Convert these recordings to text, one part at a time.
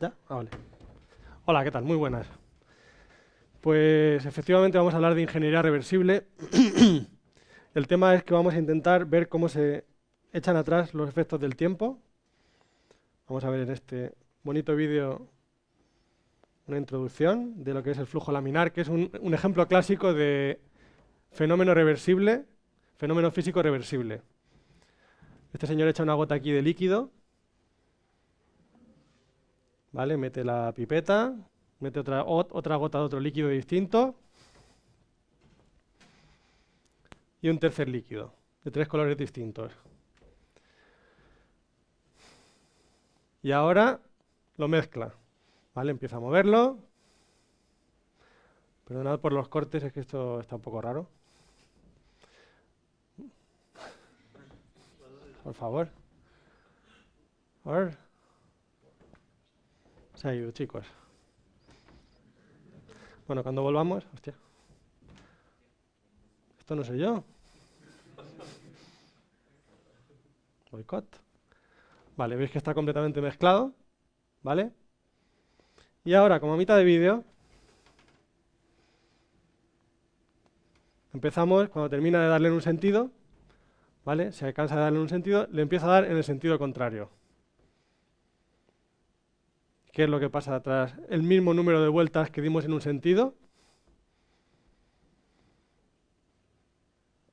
Ah, Hola, ¿qué tal? Muy buenas. Pues efectivamente vamos a hablar de ingeniería reversible. El tema es que vamos a intentar ver cómo se echan atrás los efectos del tiempo. Vamos a ver en este bonito vídeo una introducción de lo que es el flujo laminar, que es un, un ejemplo clásico de fenómeno reversible, fenómeno físico reversible. Este señor echa una gota aquí de líquido ¿vale? Mete la pipeta, mete otra, otra gota de otro líquido distinto y un tercer líquido de tres colores distintos. Y ahora lo mezcla, ¿vale? Empieza a moverlo. Perdonad por los cortes, es que esto está un poco raro. Por favor. A ver. Se ha ido, chicos. Bueno, cuando volvamos... Hostia. Esto no soy yo. Boicot. Vale, veis que está completamente mezclado. ¿Vale? Y ahora, como a mitad de vídeo, empezamos, cuando termina de darle un sentido, ¿vale? Se alcanza de darle un sentido, le empieza a dar en el sentido contrario qué es lo que pasa atrás, el mismo número de vueltas que dimos en un sentido,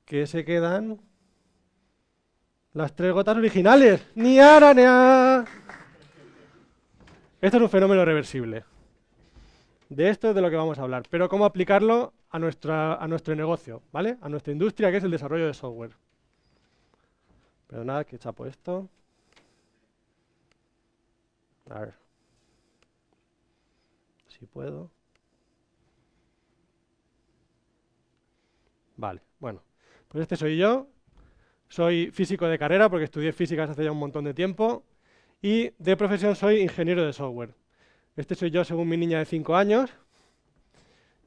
que se quedan las tres gotas originales. ¡Ni ara, Esto es un fenómeno reversible. De esto es de lo que vamos a hablar, pero cómo aplicarlo a, nuestra, a nuestro negocio, ¿vale? A nuestra industria, que es el desarrollo de software. Perdonad que chapo esto. A ver si puedo. Vale, bueno. Pues este soy yo. Soy físico de carrera porque estudié físicas hace ya un montón de tiempo. Y de profesión soy ingeniero de software. Este soy yo según mi niña de 5 años.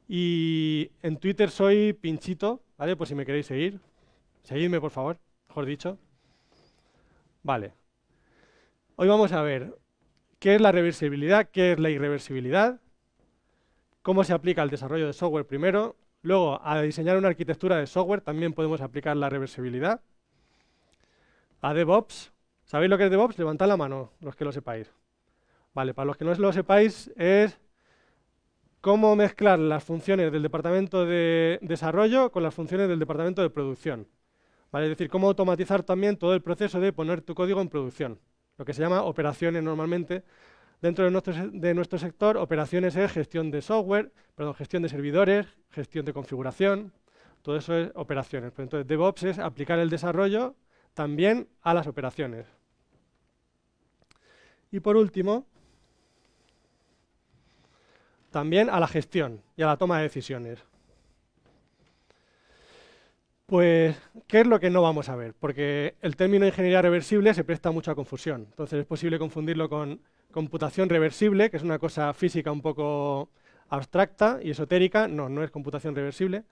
Y en Twitter soy Pinchito, ¿vale? Pues si me queréis seguir, seguidme por favor, mejor dicho. Vale. Hoy vamos a ver qué es la reversibilidad, qué es la irreversibilidad, cómo se aplica el desarrollo de software primero, luego a diseñar una arquitectura de software también podemos aplicar la reversibilidad, a DevOps, ¿sabéis lo que es DevOps? Levantad la mano los que lo sepáis. Vale, para los que no lo sepáis es cómo mezclar las funciones del departamento de desarrollo con las funciones del departamento de producción. ¿Vale? Es decir, cómo automatizar también todo el proceso de poner tu código en producción, lo que se llama operaciones normalmente dentro de nuestro, sector, operaciones es gestión de software, perdón, gestión de servidores, gestión de configuración, todo eso es operaciones. Pues entonces, DevOps es aplicar el desarrollo también a las operaciones. Y por último, también a la gestión y a la toma de decisiones. Pues, ¿qué es lo que no vamos a ver? Porque el término ingeniería reversible se presta mucha confusión. Entonces, es posible confundirlo con computación reversible, que es una cosa física un poco abstracta y esotérica. No, no es computación reversible.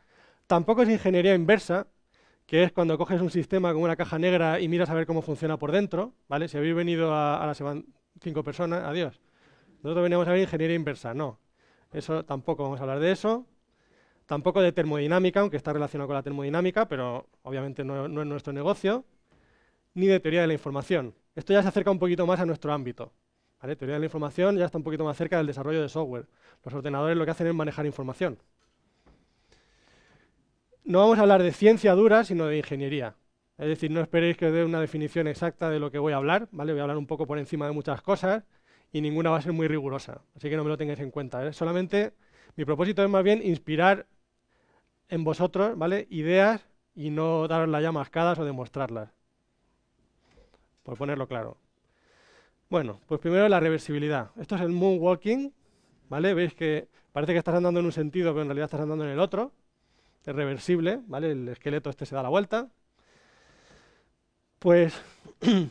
Tampoco es ingeniería inversa, que es cuando coges un sistema como una caja negra y miras a ver cómo funciona por dentro. ¿vale? Si habéis venido a, las la semana cinco personas, adiós. Nosotros veníamos a ver ingeniería inversa, no. Eso tampoco vamos a hablar de eso tampoco de termodinámica, aunque está relacionado con la termodinámica, pero obviamente no, es nuestro negocio, ni de teoría de la información. Esto ya se acerca un poquito más a nuestro ámbito. Teoría de la información ya está un poquito más cerca del desarrollo de software. Los ordenadores lo que hacen es manejar información. No vamos a hablar de ciencia dura, sino de ingeniería. Es decir, no esperéis que os dé una definición exacta de lo que voy a hablar. ¿vale? Voy a hablar un poco por encima de muchas cosas y ninguna va a ser muy rigurosa. Así que no me lo tengáis en cuenta. ¿eh? Solamente mi propósito es más bien inspirar en vosotros, ¿vale? Ideas y no daros las llamascadas o demostrarlas. Por ponerlo claro. Bueno, pues primero la reversibilidad. Esto es el moonwalking, ¿vale? Veis que parece que estás andando en un sentido, pero en realidad estás andando en el otro. Es reversible, ¿vale? El esqueleto este se da la vuelta. Pues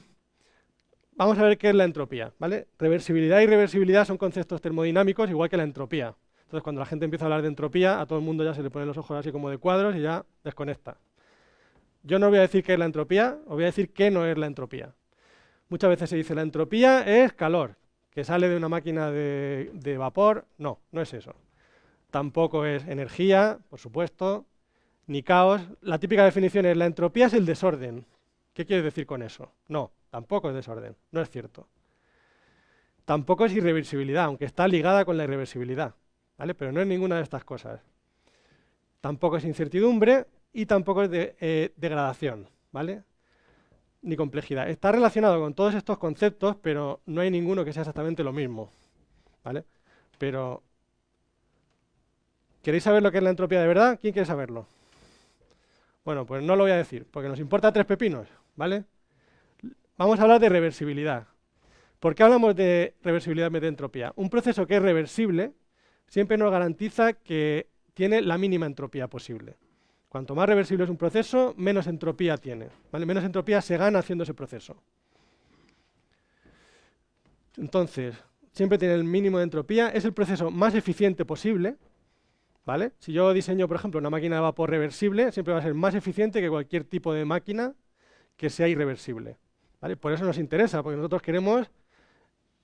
vamos a ver qué es la entropía, ¿vale? Reversibilidad y reversibilidad son conceptos termodinámicos, igual que la entropía. Entonces, cuando la gente empieza a hablar de entropía, a todo el mundo ya se le ponen los ojos así como de cuadros y ya desconecta. Yo no voy a decir qué es la entropía, os voy a decir qué no es la entropía. Muchas veces se dice la entropía es calor, que sale de una máquina de, vapor. No, no es eso. Tampoco es energía, por supuesto, ni caos. La típica definición es la entropía es el desorden. ¿Qué quieres decir con eso? No, tampoco es desorden, no es cierto. Tampoco es irreversibilidad, aunque está ligada con la irreversibilidad. Pero no es ninguna de estas cosas. Tampoco es incertidumbre y tampoco es eh, degradación, ¿vale? Ni complejidad. Está relacionado con todos estos conceptos, pero no hay ninguno que sea exactamente lo mismo, ¿vale? Pero... ¿Queréis saber lo que es la entropía de verdad? ¿Quién quiere saberlo? Bueno, pues no lo voy a decir, porque nos importa tres pepinos, ¿vale? Vamos a hablar de reversibilidad. ¿Por qué hablamos de reversibilidad mediante entropía? Un proceso que es reversible siempre nos garantiza que tiene la mínima entropía posible. Cuanto más reversible es un proceso, menos entropía tiene. Menos entropía se gana haciendo ese proceso. Entonces, siempre tiene el mínimo de entropía. Es el proceso más eficiente posible. ¿vale? Si yo diseño, por ejemplo, una máquina de vapor reversible, siempre va a ser más eficiente que cualquier tipo de máquina que sea irreversible. ¿vale? Por eso nos interesa, porque nosotros queremos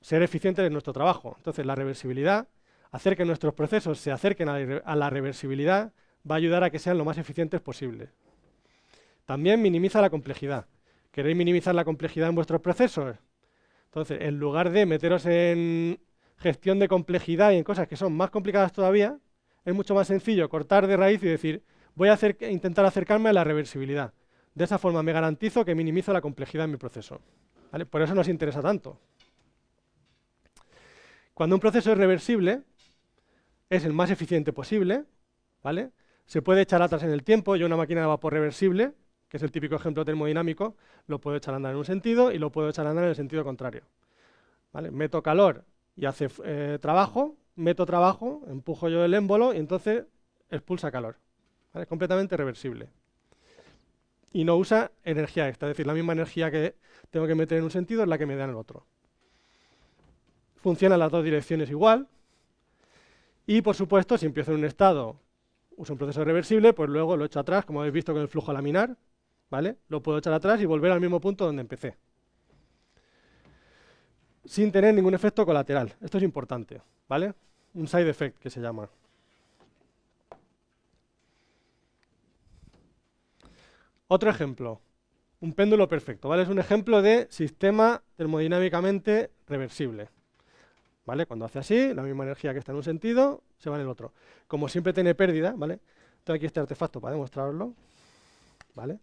ser eficientes en nuestro trabajo. Entonces, la reversibilidad hacer que nuestros procesos se acerquen a la reversibilidad va a ayudar a que sean lo más eficientes posible. También minimiza la complejidad. ¿Queréis minimizar la complejidad en vuestros procesos? Entonces, en lugar de meteros en gestión de complejidad y en cosas que son más complicadas todavía, es mucho más sencillo cortar de raíz y decir, voy a hacer, intentar acercarme a la reversibilidad. De esa forma me garantizo que minimizo la complejidad en mi proceso. Por eso nos interesa tanto. Cuando un proceso es reversible, es el más eficiente posible, ¿vale? Se puede echar atrás en el tiempo, yo una máquina de vapor reversible, que es el típico ejemplo termodinámico, lo puedo echar a andar en un sentido y lo puedo echar a andar en el sentido contrario. ¿Vale? Meto calor y hace eh, trabajo, meto trabajo, empujo yo el émbolo y entonces expulsa calor. Es completamente reversible. Y no usa energía extra, es decir, la misma energía que tengo que meter en un sentido es la que me da en el otro. Funciona en las dos direcciones igual, y, por supuesto, si empiezo en un estado, uso un proceso reversible, pues luego lo echo atrás, como habéis visto con el flujo laminar, ¿vale? Lo puedo echar atrás y volver al mismo punto donde empecé. Sin tener ningún efecto colateral. Esto es importante, ¿vale? Un side effect que se llama. Otro ejemplo, un péndulo perfecto, ¿vale? Es un ejemplo de sistema termodinámicamente reversible. ¿vale? Cuando hace así, la misma energía que está en un sentido se va en el otro. Como siempre tiene pérdida, ¿vale? Tengo aquí este artefacto para demostrarlo, ¿vale?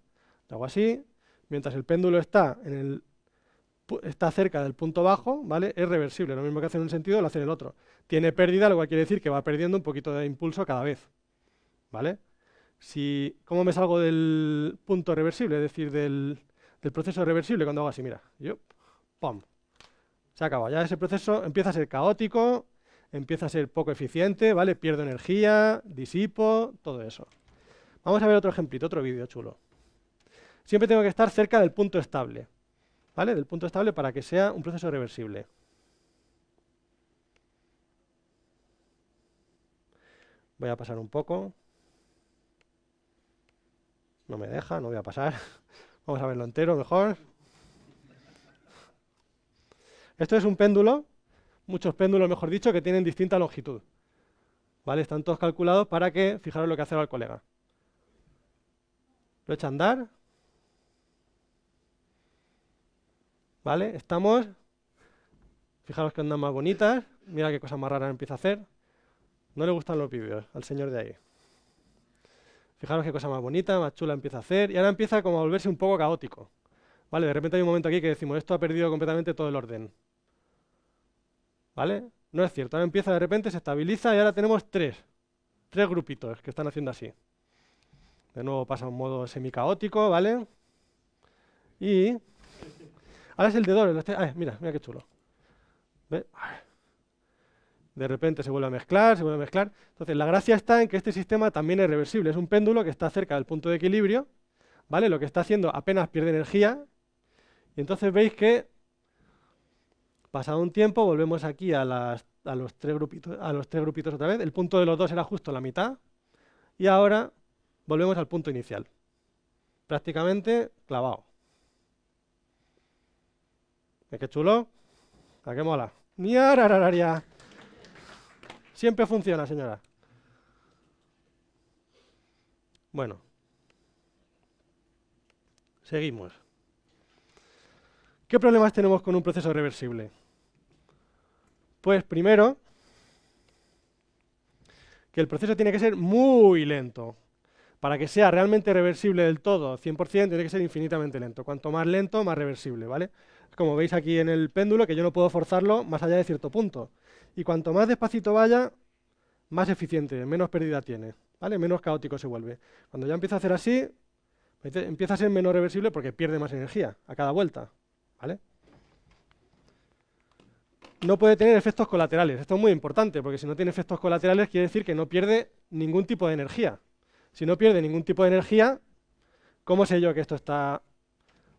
Lo hago así, mientras el péndulo está en el está cerca del punto bajo, ¿vale? Es reversible, lo mismo que hace en un sentido lo hace en el otro. Tiene pérdida, lo cual quiere decir que va perdiendo un poquito de impulso cada vez, ¿vale? Si, ¿Cómo me salgo del punto reversible? Es decir, del, proceso reversible cuando hago así, mira, yo, ¡pum!, se acaba. Ya ese proceso empieza a ser caótico, empieza a ser poco eficiente, ¿vale? Pierdo energía, disipo, todo eso. Vamos a ver otro ejemplito, otro vídeo chulo. Siempre tengo que estar cerca del punto estable, ¿vale? Del punto estable para que sea un proceso reversible. Voy a pasar un poco. No me deja, no voy a pasar. Vamos a verlo entero mejor. Esto es un péndulo, muchos péndulos, mejor dicho, que tienen distinta longitud. ¿Vale? Están todos calculados para que, fijaros lo que hace el colega. Lo echa a andar. ¿Vale? Estamos, fijaros que andan más bonitas, mira qué cosa más rara empieza a hacer. No le gustan los vídeos al señor de ahí. Fijaros qué cosa más bonita, más chula empieza a hacer, y ahora empieza como a volverse un poco caótico. ¿Vale? De repente hay un momento aquí que decimos, esto ha perdido completamente todo el orden. ¿Vale? No es cierto. Ahora empieza de repente, se estabiliza y ahora tenemos tres. Tres grupitos que están haciendo así. De nuevo pasa a un modo semi-caótico, ¿vale? Y... Ahora es el de este, ah, mira, mira qué chulo. ¿Ve? De repente se vuelve a mezclar, se vuelve a mezclar. Entonces, la gracia está en que este sistema también es reversible. Es un péndulo que está cerca del punto de equilibrio. ¿vale? Lo que está haciendo apenas pierde energía, y entonces veis que, pasado un tiempo, volvemos aquí a, los tres grupitos, otra vez. El punto de los dos era justo la mitad. Y ahora volvemos al punto inicial. Prácticamente clavado. ¿Es chulo? ¿A qué mola? Siempre funciona, señora. Bueno. Seguimos. ¿Qué problemas tenemos con un proceso reversible? Pues primero, que el proceso tiene que ser muy lento. Para que sea realmente reversible del todo, 100%, tiene que ser infinitamente lento. Cuanto más lento, más reversible, ¿vale? Como veis aquí en el péndulo, que yo no puedo forzarlo más allá de cierto punto. Y cuanto más despacito vaya, más eficiente, menos pérdida tiene, ¿vale? Menos caótico se vuelve. Cuando ya empieza a hacer así, empieza a ser menos reversible porque pierde más energía a cada vuelta, ¿vale? No puede tener efectos colaterales. Esto es muy importante, porque si no tiene efectos colaterales quiere decir que no pierde ningún tipo de energía. Si no pierde ningún tipo de energía, ¿cómo sé yo que esto está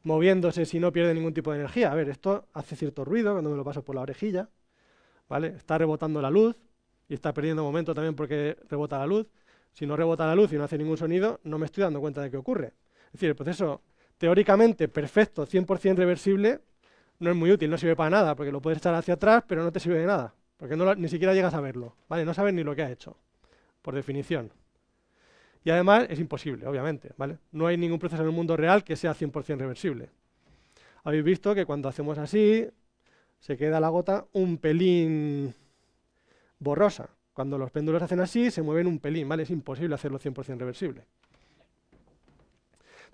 moviéndose si no pierde ningún tipo de energía? A ver, esto hace cierto ruido cuando me lo paso por la orejilla, ¿vale? Está rebotando la luz y está perdiendo momento también porque rebota la luz. Si no rebota la luz y no hace ningún sonido, no me estoy dando cuenta de qué ocurre. Es decir, el proceso teóricamente perfecto, 100% reversible, no es muy útil, no sirve para nada, porque lo puedes echar hacia atrás, pero no te sirve de nada, porque ni siquiera llegas a verlo, ¿vale? No sabes ni lo que ha hecho, por definición. Y además es imposible, obviamente, ¿vale? No hay ningún proceso en el mundo real que sea 100% reversible. Habéis visto que cuando hacemos así, se queda la gota un pelín borrosa. Cuando los péndulos hacen así, se mueven un pelín, ¿vale? Es imposible hacerlo 100% reversible.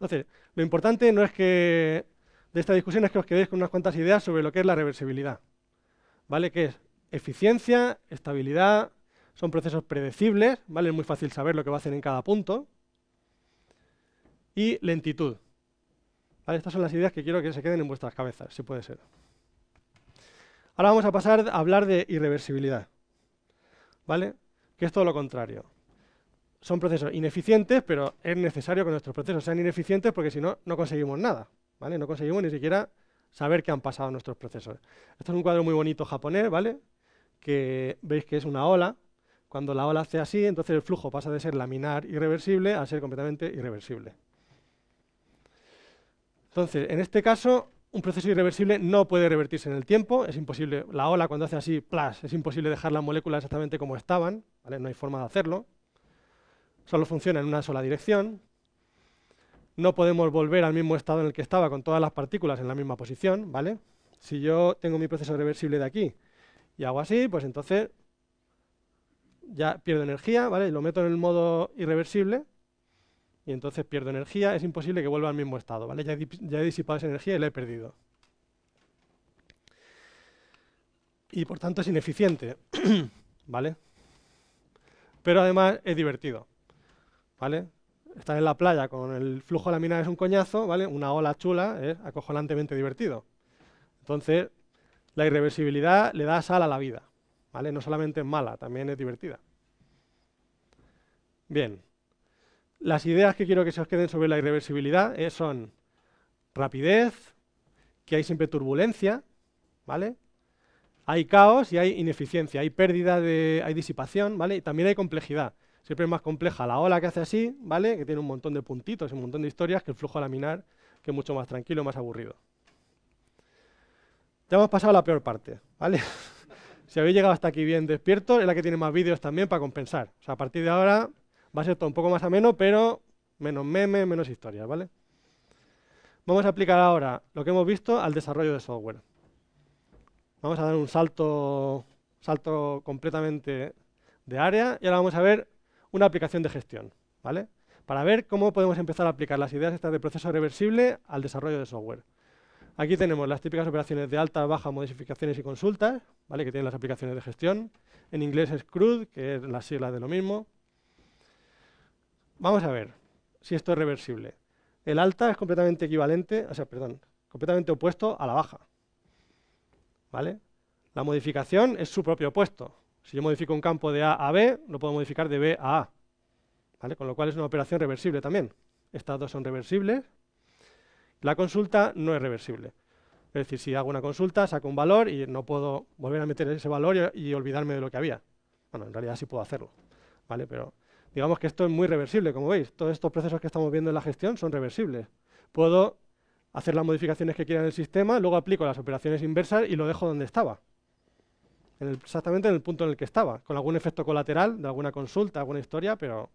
Entonces, lo importante no es que de esta discusión es que os quedéis con unas cuantas ideas sobre lo que es la reversibilidad. ¿Vale? Que es eficiencia, estabilidad, son procesos predecibles, ¿vale? Es muy fácil saber lo que va a hacer en cada punto. Y lentitud. Estas son las ideas que quiero que se queden en vuestras cabezas, si puede ser. Ahora vamos a pasar a hablar de irreversibilidad. ¿Vale? Que es todo lo contrario son procesos ineficientes, pero es necesario que nuestros procesos sean ineficientes porque si no, no conseguimos nada, ¿vale? No conseguimos ni siquiera saber qué han pasado nuestros procesos. Esto es un cuadro muy bonito japonés, ¿vale? Que veis que es una ola. Cuando la ola hace así, entonces el flujo pasa de ser laminar irreversible a ser completamente irreversible. Entonces, en este caso, un proceso irreversible no puede revertirse en el tiempo, es imposible, la ola cuando hace así, plas, es imposible dejar las moléculas exactamente como estaban, ¿vale? no hay forma de hacerlo solo funciona en una sola dirección, no podemos volver al mismo estado en el que estaba con todas las partículas en la misma posición, ¿vale? Si yo tengo mi proceso reversible de aquí y hago así, pues entonces ya pierdo energía, ¿vale? lo meto en el modo irreversible y entonces pierdo energía, es imposible que vuelva al mismo estado, ¿vale? Ya he, ya he disipado esa energía y la he perdido. Y por tanto es ineficiente, ¿vale? Pero además es divertido. ¿vale? Estar en la playa con el flujo de la mina es un coñazo, ¿vale? Una ola chula es acojonantemente divertido. Entonces, la irreversibilidad le da sal a la vida, ¿vale? No solamente es mala, también es divertida. Bien. Las ideas que quiero que se os queden sobre la irreversibilidad eh, son rapidez, que hay siempre turbulencia, ¿vale? Hay caos y hay ineficiencia, hay pérdida de, hay disipación, ¿vale? Y también hay complejidad. Siempre es más compleja la ola que hace así, ¿vale? Que tiene un montón de puntitos y un montón de historias que el flujo laminar, que es mucho más tranquilo, más aburrido. Ya hemos pasado la peor parte, ¿vale? si habéis llegado hasta aquí bien despierto, es la que tiene más vídeos también para compensar. O sea, a partir de ahora va a ser todo un poco más ameno, pero menos memes, menos historias, ¿vale? Vamos a aplicar ahora lo que hemos visto al desarrollo de software. Vamos a dar un salto, salto completamente de área y ahora vamos a ver una aplicación de gestión, ¿vale? Para ver cómo podemos empezar a aplicar las ideas estas de proceso reversible al desarrollo de software. Aquí tenemos las típicas operaciones de alta, baja, modificaciones y consultas, ¿vale? que tienen las aplicaciones de gestión. En inglés es CRUD, que es la sigla de lo mismo. Vamos a ver si esto es reversible. El alta es completamente equivalente, o sea, perdón, completamente opuesto a la baja. ¿Vale? La modificación es su propio opuesto. Si yo modifico un campo de A a B, lo puedo modificar de B a A. Con lo cual es una operación reversible también. Estas dos son reversibles. La consulta no es reversible. Es decir, si hago una consulta, saco un valor y no puedo volver a meter ese valor y, olvidarme de lo que había. Bueno, en realidad sí puedo hacerlo. ¿vale? Pero digamos que esto es muy reversible, como veis. Todos estos procesos que estamos viendo en la gestión son reversibles. Puedo hacer las modificaciones que quiera en el sistema, luego aplico las operaciones inversas y lo dejo donde estaba exactamente en el punto en el que estaba, con algún efecto colateral de alguna consulta, alguna historia, pero...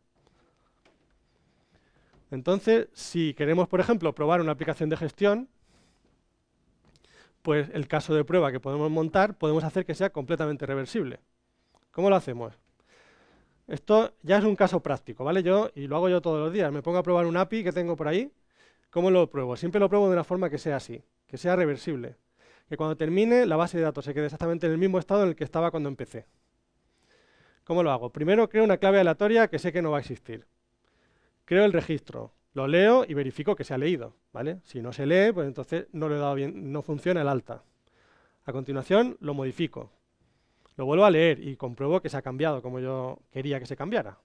Entonces, si queremos, por ejemplo, probar una aplicación de gestión, pues el caso de prueba que podemos montar, podemos hacer que sea completamente reversible. ¿Cómo lo hacemos? Esto ya es un caso práctico, ¿vale? Yo, y lo hago yo todos los días, me pongo a probar un API que tengo por ahí, ¿cómo lo pruebo? Siempre lo pruebo de una forma que sea así, que sea reversible que cuando termine la base de datos se quede exactamente en el mismo estado en el que estaba cuando empecé. ¿Cómo lo hago? Primero creo una clave aleatoria que sé que no va a existir. Creo el registro, lo leo y verifico que se ha leído. ¿vale? Si no se lee, pues entonces no, lo he bien, no funciona el alta. A continuación lo modifico. Lo vuelvo a leer y compruebo que se ha cambiado como yo quería que se cambiara.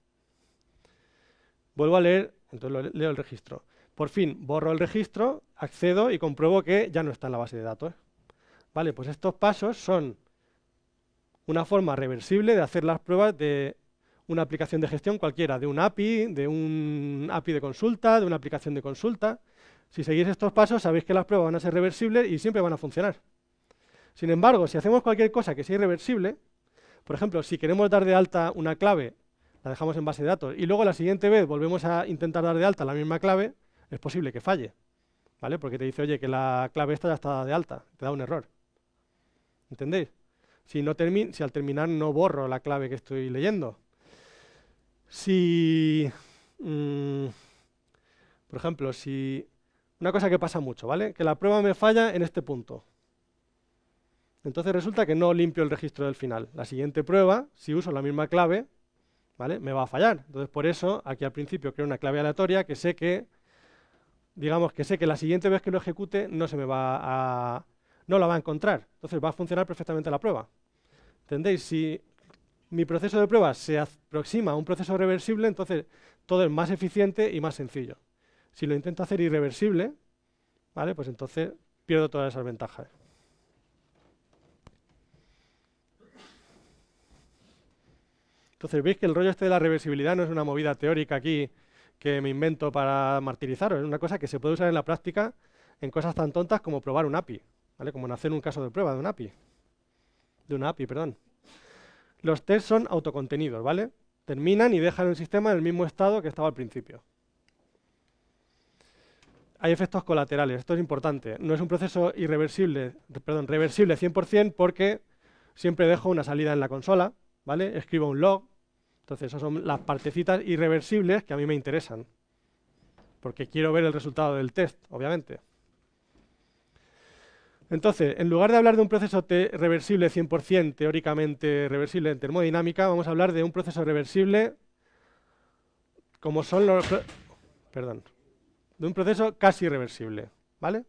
Vuelvo a leer, entonces leo el registro. Por fin borro el registro, accedo y compruebo que ya no está en la base de datos. Vale, pues estos pasos son una forma reversible de hacer las pruebas de una aplicación de gestión cualquiera, de un API, de un API de consulta, de una aplicación de consulta. Si seguís estos pasos, sabéis que las pruebas van a ser reversibles y siempre van a funcionar. Sin embargo, si hacemos cualquier cosa que sea irreversible, por ejemplo, si queremos dar de alta una clave, la dejamos en base de datos, y luego la siguiente vez volvemos a intentar dar de alta la misma clave, es posible que falle, ¿vale? Porque te dice, oye, que la clave esta ya está de alta, te da un error. ¿Entendéis? Si, no si al terminar no borro la clave que estoy leyendo. Si, mm, por ejemplo, si una cosa que pasa mucho, ¿vale? Que la prueba me falla en este punto. Entonces resulta que no limpio el registro del final. La siguiente prueba, si uso la misma clave, ¿vale? Me va a fallar. Entonces por eso aquí al principio creo una clave aleatoria que sé que, digamos que sé que la siguiente vez que lo ejecute no se me va a, no la va a encontrar. Entonces va a funcionar perfectamente la prueba. ¿Entendéis? Si mi proceso de prueba se aproxima a un proceso reversible, entonces todo es más eficiente y más sencillo. Si lo intento hacer irreversible, ¿vale? pues entonces pierdo todas esas ventajas. Entonces veis que el rollo este de la reversibilidad no es una movida teórica aquí que me invento para martirizaros, es una cosa que se puede usar en la práctica en cosas tan tontas como probar un API. ¿vale? Como en hacer un caso de prueba de un API. De una API, perdón. Los tests son autocontenidos, ¿vale? Terminan y dejan el sistema en el mismo estado que estaba al principio. Hay efectos colaterales, esto es importante. No es un proceso irreversible, perdón, reversible 100% porque siempre dejo una salida en la consola, ¿vale? Escribo un log. Entonces, esas son las partecitas irreversibles que a mí me interesan. Porque quiero ver el resultado del test, obviamente. Entonces, en lugar de hablar de un proceso reversible 100%, teóricamente reversible en termodinámica, vamos a hablar de un proceso reversible como son los... Perdón. De un proceso casi reversible, ¿vale?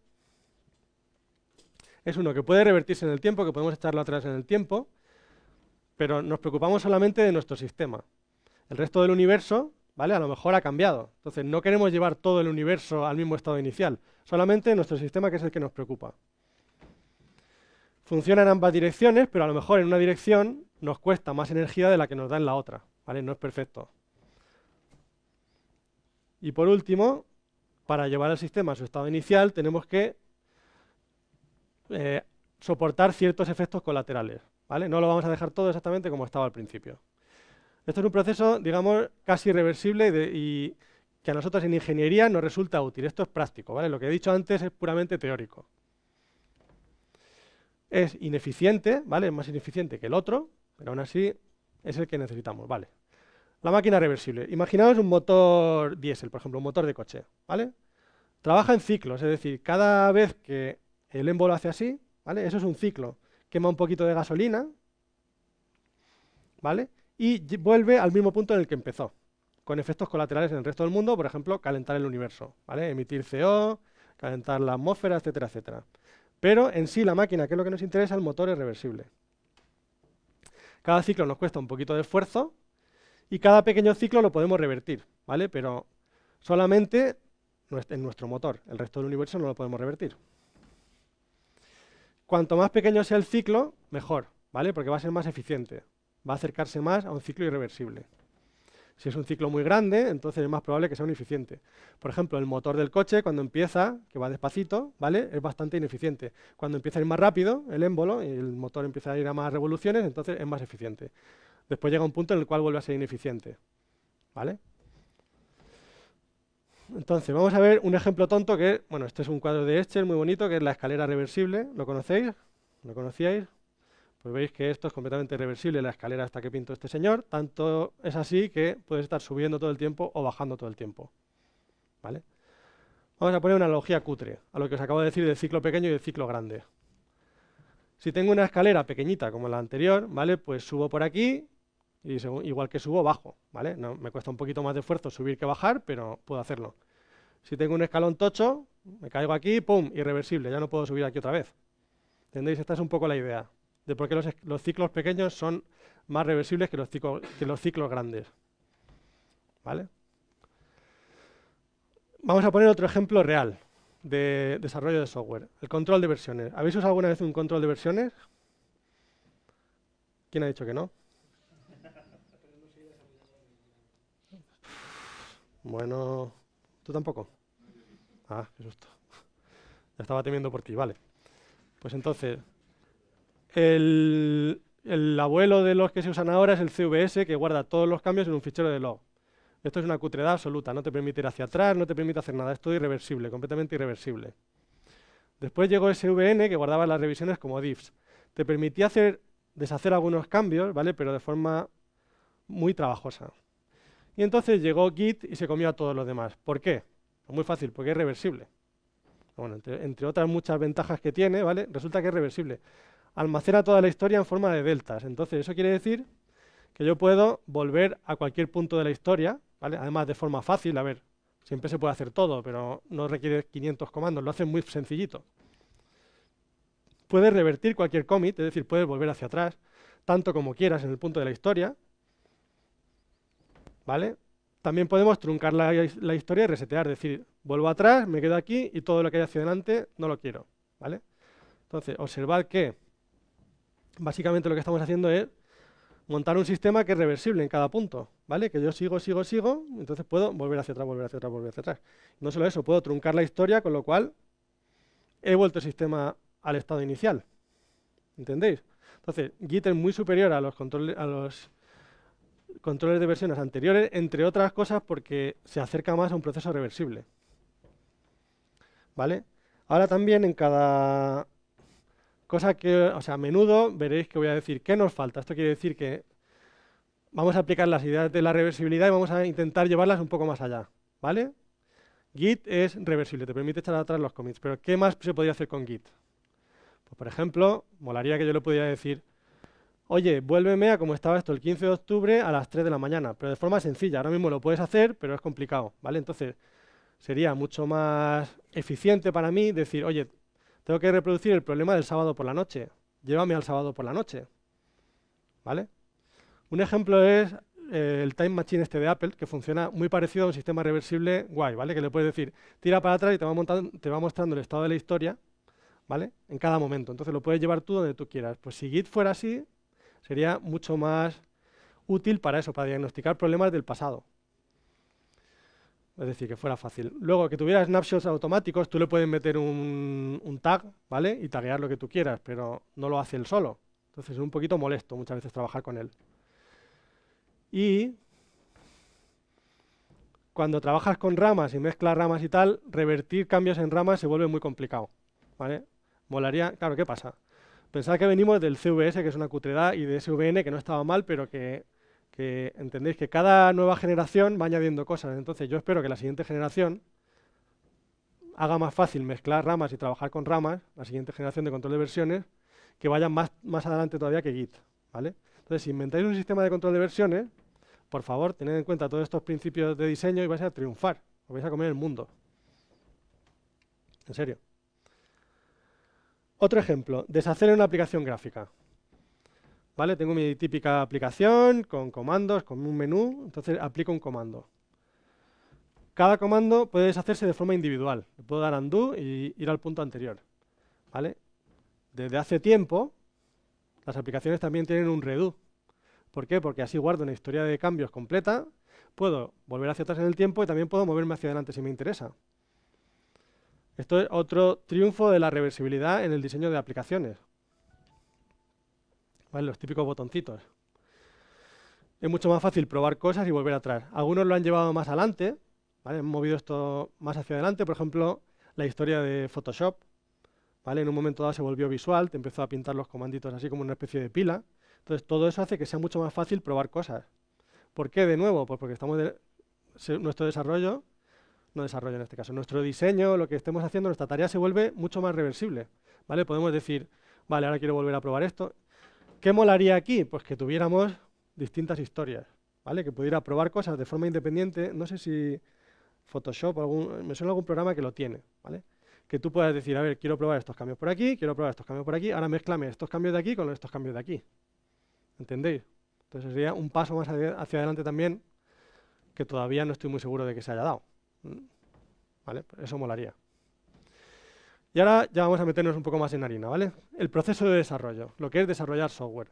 Es uno que puede revertirse en el tiempo, que podemos echarlo atrás en el tiempo, pero nos preocupamos solamente de nuestro sistema. El resto del universo, ¿vale? A lo mejor ha cambiado. Entonces, no queremos llevar todo el universo al mismo estado inicial, solamente nuestro sistema que es el que nos preocupa. Funciona en ambas direcciones, pero a lo mejor en una dirección nos cuesta más energía de la que nos da en la otra. ¿vale? No es perfecto. Y por último, para llevar al sistema a su estado inicial, tenemos que eh, soportar ciertos efectos colaterales. ¿vale? No lo vamos a dejar todo exactamente como estaba al principio. Esto es un proceso, digamos, casi irreversible y que a nosotros en ingeniería nos resulta útil. Esto es práctico, ¿vale? Lo que he dicho antes es puramente teórico es ineficiente, ¿vale? Es más ineficiente que el otro, pero aún así es el que necesitamos, ¿vale? La máquina reversible. Imaginaos un motor diésel, por ejemplo, un motor de coche, ¿vale? Trabaja en ciclos, es decir, cada vez que el émbolo hace así, ¿vale? Eso es un ciclo. Quema un poquito de gasolina, ¿vale? Y vuelve al mismo punto en el que empezó, con efectos colaterales en el resto del mundo, por ejemplo, calentar el universo, ¿vale? Emitir CO, calentar la atmósfera, etcétera, etcétera. Pero en sí la máquina, que es lo que nos interesa, el motor es reversible. Cada ciclo nos cuesta un poquito de esfuerzo y cada pequeño ciclo lo podemos revertir, ¿vale? Pero solamente en nuestro motor, el resto del universo no lo podemos revertir. Cuanto más pequeño sea el ciclo, mejor, ¿vale? Porque va a ser más eficiente, va a acercarse más a un ciclo irreversible. Si es un ciclo muy grande, entonces es más probable que sea ineficiente. eficiente. Por ejemplo, el motor del coche cuando empieza, que va despacito, ¿vale? Es bastante ineficiente. Cuando empieza a ir más rápido, el émbolo, y el motor empieza a ir a más revoluciones, entonces es más eficiente. Después llega un punto en el cual vuelve a ser ineficiente, ¿vale? Entonces, vamos a ver un ejemplo tonto que, bueno, este es un cuadro de Escher muy bonito, que es la escalera reversible. ¿Lo conocéis? ¿Lo conocíais? pues veis que esto es completamente reversible, la escalera hasta que pinto este señor, tanto es así que puedes estar subiendo todo el tiempo o bajando todo el tiempo. ¿Vale? Vamos a poner una analogía cutre a lo que os acabo de decir del ciclo pequeño y del ciclo grande. Si tengo una escalera pequeñita como la anterior, ¿vale? Pues subo por aquí y igual que subo, bajo, ¿vale? No, me cuesta un poquito más de esfuerzo subir que bajar, pero puedo hacerlo. Si tengo un escalón tocho, me caigo aquí, ¡pum! Irreversible, ya no puedo subir aquí otra vez. ¿Entendéis? Esta es un poco la idea de por qué los, ciclos pequeños son más reversibles que los, que los ciclos grandes. ¿Vale? Vamos a poner otro ejemplo real de desarrollo de software, el control de versiones. ¿Habéis usado alguna vez un control de versiones? ¿Quién ha dicho que no? Bueno, ¿tú tampoco? Ah, qué susto. Ya estaba temiendo por ti, vale. Pues entonces, el, abuelo de los que se usan ahora es el CVS, que guarda todos los cambios en un fichero de log. Esto es una cutredad absoluta, no te permite ir hacia atrás, no te permite hacer nada, es todo irreversible, completamente irreversible. Después llegó SVN, que guardaba las revisiones como diffs. Te permitía hacer, deshacer algunos cambios, ¿vale? pero de forma muy trabajosa. Y entonces llegó Git y se comió a todos los demás. ¿Por qué? Pues muy fácil, porque es reversible. Bueno, entre, entre otras muchas ventajas que tiene, ¿vale? resulta que es reversible almacena toda la historia en forma de deltas. Entonces, eso quiere decir que yo puedo volver a cualquier punto de la historia, ¿vale? Además, de forma fácil, a ver, siempre se puede hacer todo, pero no requiere 500 comandos, lo hace muy sencillito. Puedes revertir cualquier commit, es decir, puedes volver hacia atrás, tanto como quieras en el punto de la historia, ¿vale? También podemos truncar la, historia y resetear, es decir, vuelvo atrás, me quedo aquí y todo lo que hay hacia adelante no lo quiero, ¿vale? Entonces, observad que Básicamente lo que estamos haciendo es montar un sistema que es reversible en cada punto, ¿vale? Que yo sigo, sigo, sigo, entonces puedo volver hacia atrás, volver hacia atrás, volver hacia atrás. No solo eso, puedo truncar la historia, con lo cual he vuelto el sistema al estado inicial. ¿Entendéis? Entonces, Git es muy superior a los, controles, a los controles de versiones anteriores, entre otras cosas porque se acerca más a un proceso reversible. ¿Vale? Ahora también en cada Cosa que, o sea, a menudo veréis que voy a decir, ¿qué nos falta? Esto quiere decir que vamos a aplicar las ideas de la reversibilidad y vamos a intentar llevarlas un poco más allá, ¿vale? Git es reversible, te permite echar atrás los commits, pero ¿qué más se podría hacer con Git? Pues, por ejemplo, molaría que yo le pudiera decir, oye, vuélveme a como estaba esto el 15 de octubre a las 3 de la mañana, pero de forma sencilla, ahora mismo lo puedes hacer, pero es complicado, ¿vale? Entonces, sería mucho más eficiente para mí decir, oye, tengo que reproducir el problema del sábado por la noche. Llévame al sábado por la noche. ¿Vale? Un ejemplo es eh, el Time Machine este de Apple, que funciona muy parecido a un sistema reversible guay, ¿vale? Que le puedes decir, tira para atrás y te va, te va mostrando el estado de la historia, ¿vale? En cada momento. Entonces lo puedes llevar tú donde tú quieras. Pues si Git fuera así, sería mucho más útil para eso, para diagnosticar problemas del pasado es decir, que fuera fácil. Luego, que tuviera snapshots automáticos, tú le puedes meter un, tag, ¿vale? Y taguear lo que tú quieras, pero no lo hace él solo. Entonces es un poquito molesto muchas veces trabajar con él. Y cuando trabajas con ramas y mezclas ramas y tal, revertir cambios en ramas se vuelve muy complicado, ¿vale? Molaría, claro, ¿qué pasa? Pensad que venimos del CVS, que es una cutredad, y de SVN, que no estaba mal, pero que que entendéis que cada nueva generación va añadiendo cosas. Entonces yo espero que la siguiente generación haga más fácil mezclar ramas y trabajar con ramas, la siguiente generación de control de versiones, que vaya más, más adelante todavía que Git. ¿vale? Entonces, si inventáis un sistema de control de versiones, por favor, tened en cuenta todos estos principios de diseño y vais a triunfar, os vais a comer el mundo. En serio. Otro ejemplo, deshacer una aplicación gráfica. Tengo mi típica aplicación con comandos, con un menú, entonces aplico un comando. Cada comando puede deshacerse de forma individual. puedo dar undo y ir al punto anterior, Desde hace tiempo, las aplicaciones también tienen un redo. ¿Por qué? Porque así guardo una historia de cambios completa, puedo volver hacia atrás en el tiempo y también puedo moverme hacia adelante si me interesa. Esto es otro triunfo de la reversibilidad en el diseño de aplicaciones los típicos botoncitos. Es mucho más fácil probar cosas y volver atrás. Algunos lo han llevado más adelante, han movido esto más hacia adelante, por ejemplo, la historia de Photoshop. ¿vale? En un momento dado se volvió visual, te empezó a pintar los comanditos así como una especie de pila. Entonces todo eso hace que sea mucho más fácil probar cosas. ¿Por qué de nuevo? Pues porque estamos nuestro desarrollo no desarrollo en este caso, nuestro diseño, lo que estemos haciendo, nuestra tarea se vuelve mucho más reversible. ¿vale? Podemos decir, vale, ahora quiero volver a probar esto, ¿Qué molaría aquí? Pues que tuviéramos distintas historias, ¿vale? Que pudiera probar cosas de forma independiente. No sé si Photoshop, o algún, me suena algún programa que lo tiene, ¿vale? Que tú puedas decir, a ver, quiero probar estos cambios por aquí, quiero probar estos cambios por aquí, ahora mezclame estos cambios de aquí con estos cambios de aquí. ¿Entendéis? Entonces sería un paso más hacia adelante también, que todavía no estoy muy seguro de que se haya dado. ¿Mm? ¿Vale? Eso molaría. Y ahora ya vamos a meternos un poco más en harina, ¿vale? El proceso de desarrollo, lo que es desarrollar software.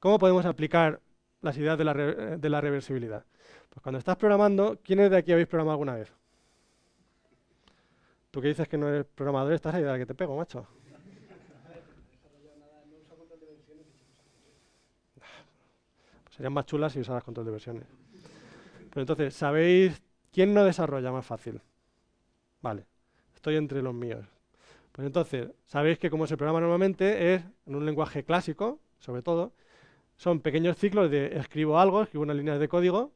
¿Cómo podemos aplicar las ideas de la, eh, reversibilidad? Pues cuando estás programando, ¿quiénes de aquí habéis programado alguna vez? Tú que dices que no eres programador, estás ahí de que te pego, macho. Pues serían más chulas si usaras control de versiones. Pero entonces, ¿sabéis quién no desarrolla más fácil? Vale, estoy entre los míos. Pues entonces, sabéis que como se programa normalmente es en un lenguaje clásico, sobre todo, son pequeños ciclos de escribo algo, escribo unas líneas de código,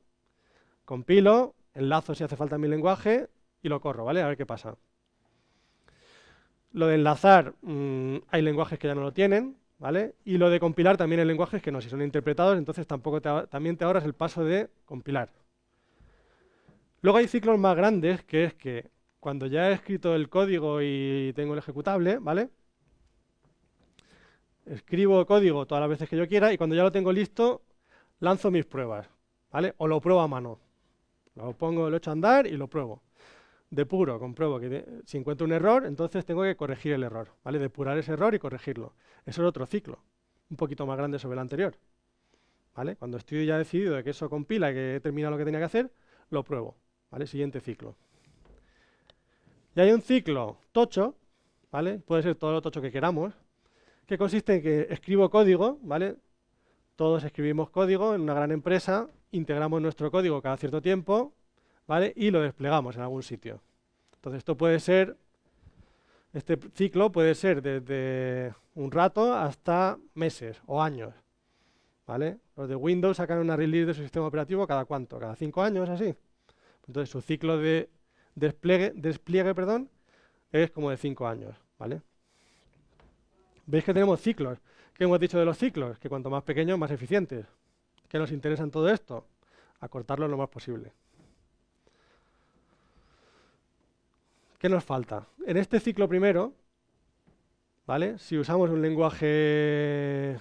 compilo, enlazo si hace falta mi lenguaje y lo corro, ¿vale? A ver qué pasa. Lo de enlazar, mm, hay lenguajes que ya no lo tienen, ¿vale? Y lo de compilar también hay lenguajes que no, si son interpretados, entonces tampoco también te ahorras el paso de compilar. Luego hay ciclos más grandes, que es que cuando ya he escrito el código y tengo el ejecutable, ¿vale? Escribo código todas las veces que yo quiera y cuando ya lo tengo listo, lanzo mis pruebas, ¿vale? O lo pruebo a mano. Lo pongo, lo echo a andar y lo pruebo. Depuro, compruebo que si encuentro un error, entonces tengo que corregir el error, ¿vale? Depurar ese error y corregirlo. Eso es otro ciclo, un poquito más grande sobre el anterior, ¿vale? Cuando estoy ya decidido de que eso compila, que he terminado lo que tenía que hacer, lo pruebo, ¿vale? Siguiente ciclo. Y hay un ciclo tocho, ¿vale? Puede ser todo lo tocho que queramos, que consiste en que escribo código, ¿vale? Todos escribimos código en una gran empresa, integramos nuestro código cada cierto tiempo, ¿vale? Y lo desplegamos en algún sitio. Entonces esto puede ser, este ciclo puede ser desde un rato hasta meses o años, ¿vale? Los de Windows sacan una release de su sistema operativo cada cuánto, cada cinco años, así. Entonces su ciclo de despliegue, despliegue perdón, es como de 5 años. ¿vale? Veis que tenemos ciclos. ¿Qué hemos dicho de los ciclos? Que cuanto más pequeños, más eficientes. ¿Qué nos interesa en todo esto? Acortarlo lo más posible. ¿Qué nos falta? En este ciclo primero, ¿vale? si usamos un lenguaje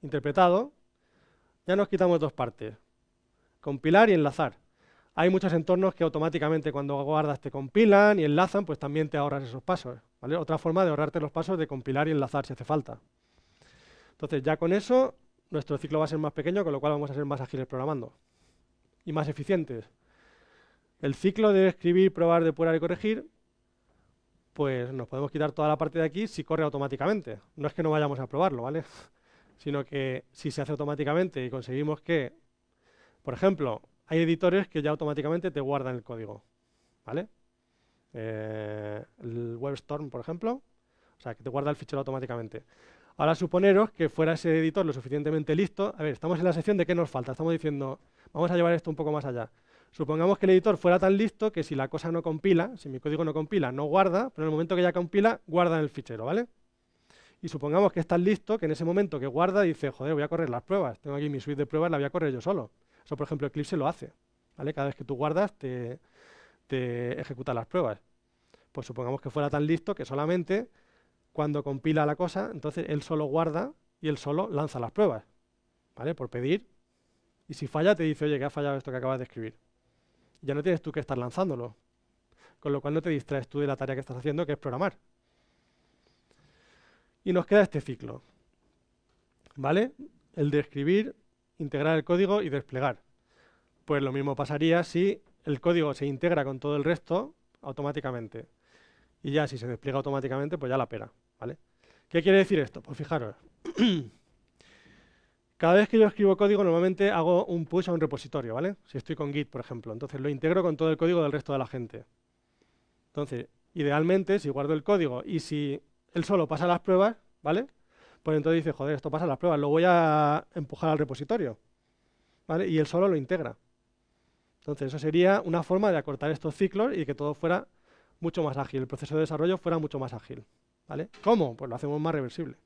interpretado, ya nos quitamos dos partes. Compilar y enlazar. Hay muchos entornos que automáticamente cuando guardas te compilan y enlazan, pues también te ahorras esos pasos. Otra forma de ahorrarte los pasos de compilar y enlazar si hace falta. Entonces ya con eso nuestro ciclo va a ser más pequeño, con lo cual vamos a ser más ágiles programando y más eficientes. El ciclo de escribir, probar, depurar y corregir, pues nos podemos quitar toda la parte de aquí si corre automáticamente. No es que no vayamos a probarlo, ¿vale? Sino que si se hace automáticamente y conseguimos que, por ejemplo, hay editores que ya automáticamente te guardan el código, ¿vale? Eh, el WebStorm, por ejemplo, o sea, que te guarda el fichero automáticamente. Ahora suponeros que fuera ese editor lo suficientemente listo. A ver, estamos en la sección de qué nos falta. Estamos diciendo, vamos a llevar esto un poco más allá. Supongamos que el editor fuera tan listo que si la cosa no compila, si mi código no compila, no guarda, pero en el momento que ya compila, guarda en el fichero, ¿vale? Y supongamos que es tan listo que en ese momento que guarda dice, joder, voy a correr las pruebas. Tengo aquí mi suite de pruebas, la voy a correr yo solo. Eso, por ejemplo, Eclipse lo hace. ¿vale? Cada vez que tú guardas, te, te ejecuta las pruebas. Pues supongamos que fuera tan listo que solamente cuando compila la cosa, entonces él solo guarda y él solo lanza las pruebas. ¿Vale? Por pedir. Y si falla, te dice, oye, que ha fallado esto que acabas de escribir. Ya no tienes tú que estar lanzándolo. Con lo cual no te distraes tú de la tarea que estás haciendo, que es programar. Y nos queda este ciclo. ¿Vale? El de escribir, integrar el código y desplegar. Pues lo mismo pasaría si el código se integra con todo el resto automáticamente. Y ya si se despliega automáticamente, pues ya la pera. ¿vale? ¿Qué quiere decir esto? Pues fijaros. Cada vez que yo escribo código, normalmente hago un push a un repositorio, ¿vale? Si estoy con Git, por ejemplo. Entonces lo integro con todo el código del resto de la gente. Entonces, idealmente, si guardo el código y si él solo pasa las pruebas, ¿vale? Pues entonces dice, joder, esto pasa a las pruebas, lo voy a empujar al repositorio. ¿Vale? Y él solo lo integra. Entonces, eso sería una forma de acortar estos ciclos y que todo fuera mucho más ágil, el proceso de desarrollo fuera mucho más ágil. ¿Vale? ¿Cómo? Pues lo hacemos más reversible.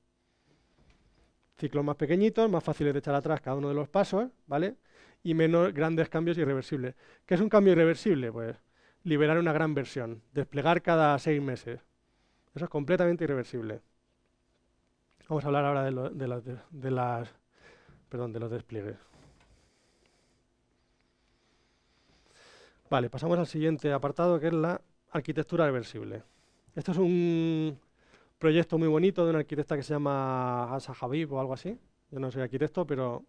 Ciclos más pequeñitos, más fáciles de echar atrás cada uno de los pasos, ¿vale? Y menos grandes cambios irreversibles. ¿Qué es un cambio irreversible? Pues liberar una gran versión, desplegar cada seis meses. Eso es completamente irreversible. Vamos a hablar ahora de, de, de, los despliegues. Vale, pasamos al siguiente apartado, que es la arquitectura reversible. Esto es un proyecto muy bonito de un arquitecta que se llama Asa Habib o algo así. Yo no soy arquitecto, pero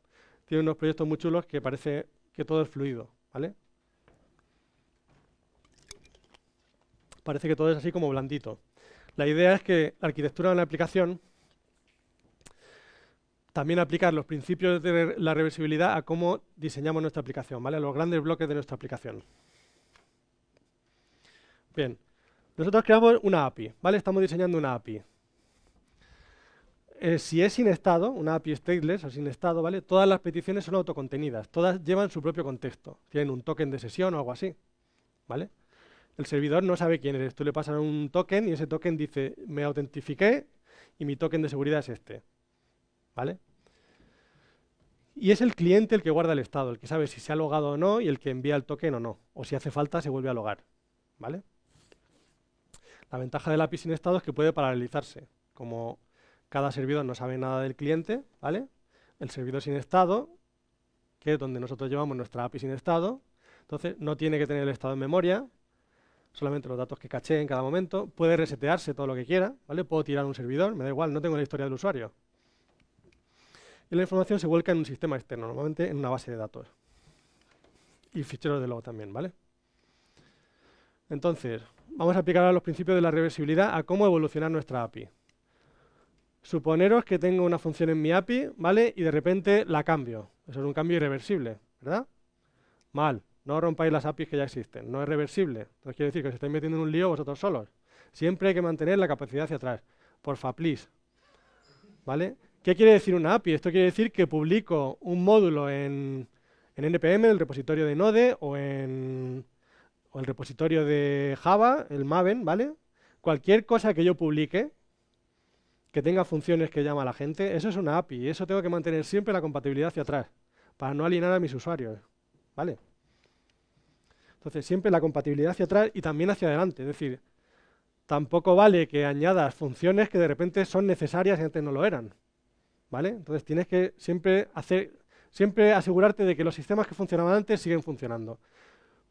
tiene unos proyectos muy chulos que parece que todo es fluido, ¿vale? Parece que todo es así como blandito. La idea es que la arquitectura de una aplicación también aplicar los principios de la reversibilidad a cómo diseñamos nuestra aplicación, ¿vale? a los grandes bloques de nuestra aplicación. Bien, nosotros creamos una API, ¿vale? estamos diseñando una API. Eh, si es sin estado, una API stateless o sin estado, ¿vale? todas las peticiones son autocontenidas, todas llevan su propio contexto, tienen un token de sesión o algo así. ¿vale? El servidor no sabe quién eres, tú le pasas un token y ese token dice, me autentifiqué y mi token de seguridad es este. ¿vale? Y es el cliente el que guarda el estado, el que sabe si se ha logado o no y el que envía el token o no, o si hace falta se vuelve a logar, ¿vale? La ventaja del API sin estado es que puede paralelizarse, como cada servidor no sabe nada del cliente, ¿vale? El servidor sin estado, que es donde nosotros llevamos nuestra API sin estado, entonces no tiene que tener el estado en memoria, solamente los datos que caché en cada momento, puede resetearse todo lo que quiera, ¿vale? Puedo tirar un servidor, me da igual, no tengo la historia del usuario, y la información se vuelca en un sistema externo, normalmente en una base de datos. Y ficheros de logo también, ¿vale? Entonces, vamos a aplicar ahora los principios de la reversibilidad a cómo evolucionar nuestra API. Suponeros que tengo una función en mi API, ¿vale? Y de repente la cambio. Eso es un cambio irreversible, ¿verdad? Mal. No rompáis las APIs que ya existen. No es reversible. Entonces quiere decir que os estáis metiendo en un lío vosotros solos. Siempre hay que mantener la capacidad hacia atrás. Porfa, please. ¿Vale? ¿Qué quiere decir una API? Esto quiere decir que publico un módulo en, en NPM, el repositorio de Node, o en el repositorio de Java, el Maven, ¿vale? Cualquier cosa que yo publique, que tenga funciones que llama a la gente, eso es una API. Y eso tengo que mantener siempre la compatibilidad hacia atrás, para no alienar a mis usuarios, ¿vale? Entonces, siempre la compatibilidad hacia atrás y también hacia adelante. Es decir, tampoco vale que añadas funciones que de repente son necesarias y antes no lo eran. ¿vale? Entonces tienes que siempre, hacer, siempre asegurarte de que los sistemas que funcionaban antes siguen funcionando.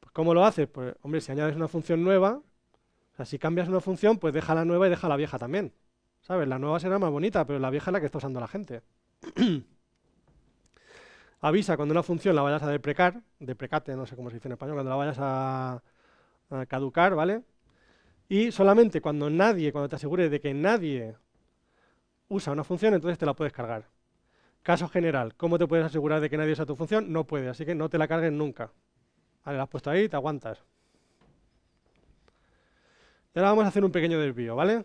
Pues, ¿Cómo lo haces? Pues, hombre, si añades una función nueva, o sea, si cambias una función, pues deja la nueva y deja la vieja también. ¿Sabes? La nueva será más bonita, pero la vieja es la que está usando la gente. Avisa cuando una función la vayas a deprecar, deprecate, no sé cómo se dice en español, cuando la vayas a, caducar, ¿vale? Y solamente cuando nadie, cuando te asegures de que nadie usa una función, entonces te la puedes cargar. Caso general, ¿cómo te puedes asegurar de que nadie usa tu función? No puede, así que no te la carguen nunca. Vale, la has puesto ahí, te aguantas. Y ahora vamos a hacer un pequeño desvío, ¿vale?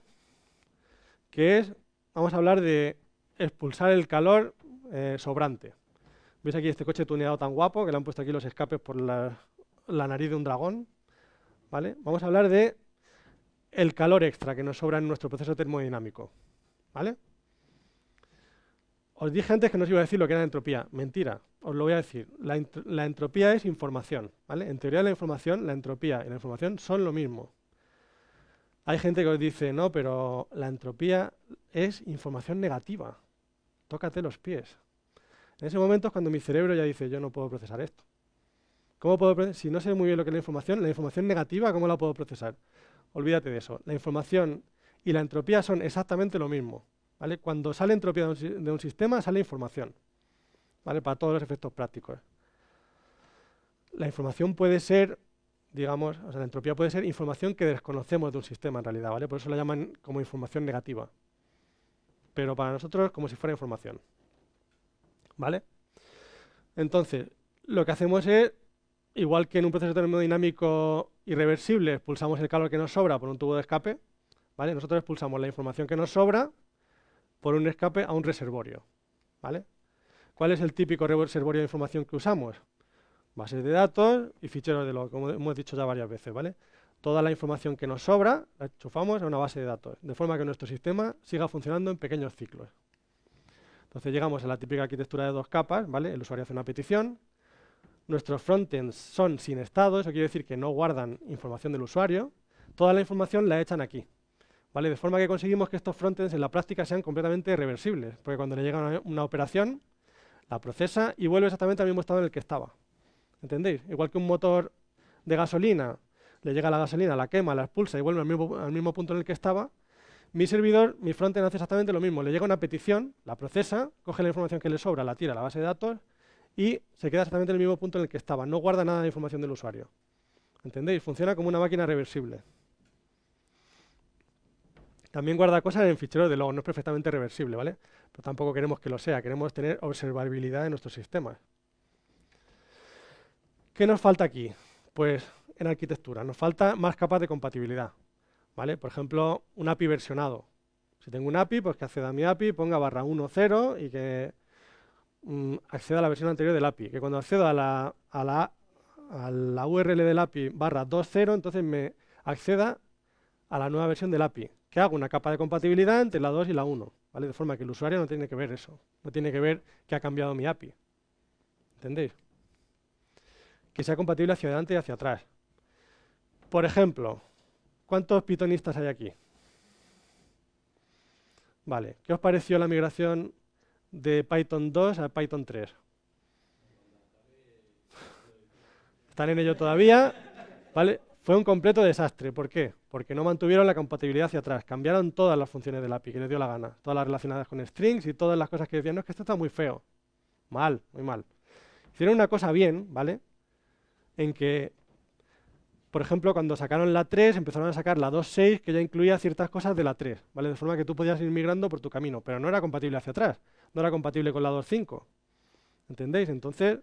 Que es, vamos a hablar de expulsar el calor eh, sobrante. ¿Veis aquí este coche tuneado tan guapo, que le han puesto aquí los escapes por la, la nariz de un dragón? ¿Vale? Vamos a hablar de el calor extra que nos sobra en nuestro proceso termodinámico. ¿Vale? Os dije antes que no os iba a decir lo que era entropía. Mentira, os lo voy a decir. La, entropía es información. ¿vale? En teoría la información, la entropía y la información son lo mismo. Hay gente que os dice, no, pero la entropía es información negativa. Tócate los pies. En ese momento es cuando mi cerebro ya dice, yo no puedo procesar esto. ¿Cómo puedo Si no sé muy bien lo que es la información, la información negativa, ¿cómo la puedo procesar? Olvídate de eso. La información y la entropía son exactamente lo mismo. Cuando sale entropía de un, sistema, sale información, ¿vale? Para todos los efectos prácticos. La información puede ser, digamos, o sea, la entropía puede ser información que desconocemos de un sistema en realidad, ¿vale? Por eso la llaman como información negativa. Pero para nosotros como si fuera información. ¿Vale? Entonces, lo que hacemos es, igual que en un proceso termodinámico irreversible, expulsamos el calor que nos sobra por un tubo de escape, ¿vale? Nosotros expulsamos la información que nos sobra por un escape a un reservorio. ¿vale? ¿Cuál es el típico reservorio de información que usamos? Bases de datos y ficheros de log, como hemos dicho ya varias veces. ¿vale? Toda la información que nos sobra la enchufamos a una base de datos, de forma que nuestro sistema siga funcionando en pequeños ciclos. Entonces llegamos a la típica arquitectura de dos capas, ¿vale? El usuario hace una petición, nuestros frontends son sin estado, eso quiere decir que no guardan información del usuario, toda la información la echan aquí, de forma que conseguimos que estos frontends en la práctica sean completamente reversibles, porque cuando le llega una, operación, la procesa y vuelve exactamente al mismo estado en el que estaba. ¿Entendéis? Igual que un motor de gasolina, le llega la gasolina, la quema, la expulsa y vuelve al mismo, al mismo punto en el que estaba, mi servidor, mi frontend hace exactamente lo mismo. Le llega una petición, la procesa, coge la información que le sobra, la tira a la base de datos y se queda exactamente en el mismo punto en el que estaba. No guarda nada de información del usuario. ¿Entendéis? Funciona como una máquina reversible. También guarda cosas en fichero de log, no es perfectamente reversible, ¿vale? Pero tampoco queremos que lo sea, queremos tener observabilidad en nuestros sistemas. ¿Qué nos falta aquí? Pues en arquitectura, nos falta más capas de compatibilidad, ¿vale? Por ejemplo, un API versionado. Si tengo un API, pues que acceda a mi API, ponga barra 1.0 y que mm, acceda a la versión anterior del API. Que cuando acceda a la, a la, a la URL del API barra 2.0, entonces me acceda a la nueva versión del API que hago una capa de compatibilidad entre la 2 y la 1, ¿vale? De forma que el usuario no tiene que ver eso, no tiene que ver que ha cambiado mi API, ¿entendéis? Que sea compatible hacia adelante y hacia atrás. Por ejemplo, ¿cuántos pitonistas hay aquí? Vale, ¿qué os pareció la migración de Python 2 a Python 3? Están en ello todavía, ¿vale? Fue un completo desastre, ¿por qué? porque no mantuvieron la compatibilidad hacia atrás, cambiaron todas las funciones del API que les dio la gana, todas las relacionadas con strings y todas las cosas que decían, no, es que esto está muy feo, mal, muy mal. Hicieron una cosa bien, ¿vale? En que, por ejemplo, cuando sacaron la 3, empezaron a sacar la 2.6, que ya incluía ciertas cosas de la 3, ¿vale? De forma que tú podías ir migrando por tu camino, pero no era compatible hacia atrás, no era compatible con la 2.5, ¿entendéis? Entonces,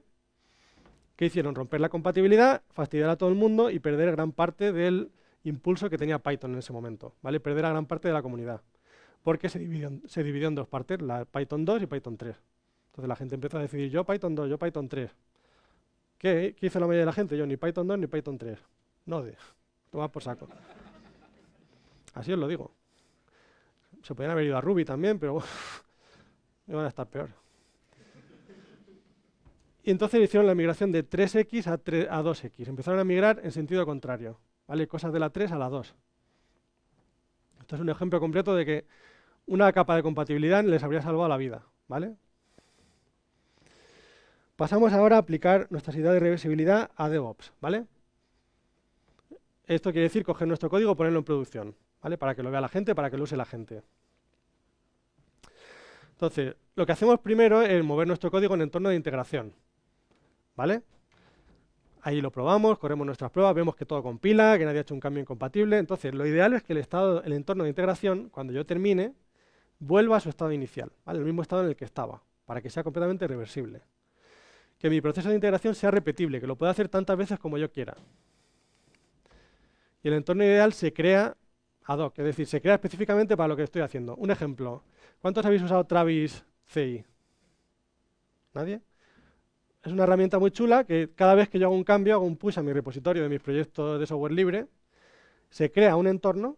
¿qué hicieron? Romper la compatibilidad, fastidiar a todo el mundo y perder gran parte del impulso que tenía Python en ese momento, ¿vale? Perder a gran parte de la comunidad, porque se dividió, en, se dividió en dos partes, la Python 2 y Python 3. Entonces la gente empezó a decidir, yo Python 2, yo Python 3. ¿Qué, ¿Qué hizo la mayoría de la gente? Yo ni Python 2 ni Python 3. No de, toma por saco. Así os lo digo. Se podían haber ido a Ruby también, pero iban a estar peor. Y entonces hicieron la migración de 3X a, a 2X. Empezaron a migrar en sentido contrario. ¿vale? Cosas de la 3 a la 2. Esto es un ejemplo completo de que una capa de compatibilidad les habría salvado la vida, ¿vale? Pasamos ahora a aplicar nuestras ideas de reversibilidad a DevOps, ¿vale? Esto quiere decir coger nuestro código y ponerlo en producción, ¿vale? Para que lo vea la gente, para que lo use la gente. Entonces, lo que hacemos primero es mover nuestro código en entorno de integración, ¿vale? Ahí lo probamos, corremos nuestras pruebas, vemos que todo compila, que nadie ha hecho un cambio incompatible. Entonces, lo ideal es que el, estado, el entorno de integración, cuando yo termine, vuelva a su estado inicial, el mismo estado en el que estaba, para que sea completamente reversible. Que mi proceso de integración sea repetible, que lo pueda hacer tantas veces como yo quiera. Y el entorno ideal se crea ad hoc, es decir, se crea específicamente para lo que estoy haciendo. Un ejemplo, ¿cuántos habéis usado Travis CI? ¿Nadie? es una herramienta muy chula que cada vez que yo hago un cambio, hago un push a mi repositorio de mis proyectos de software libre, se crea un entorno,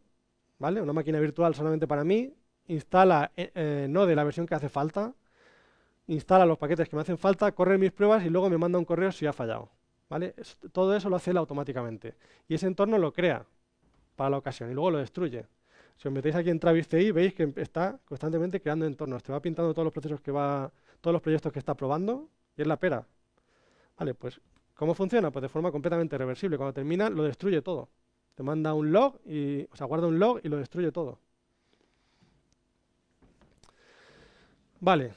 ¿vale? una máquina virtual solamente para mí, instala eh, eh Node la versión que hace falta, instala los paquetes que me hacen falta, corre mis pruebas y luego me manda un correo si ha fallado. ¿vale? todo eso lo hace él automáticamente. Y ese entorno lo crea para la ocasión y luego lo destruye. Si os metéis aquí en Travis CI, veis que está constantemente creando entornos. Te va pintando todos los procesos que va, todos los proyectos que está probando y es la pera. Vale, pues, ¿cómo funciona? Pues de forma completamente reversible. Cuando termina, lo destruye todo. Te manda un log, y, o sea, guarda un log y lo destruye todo. Vale,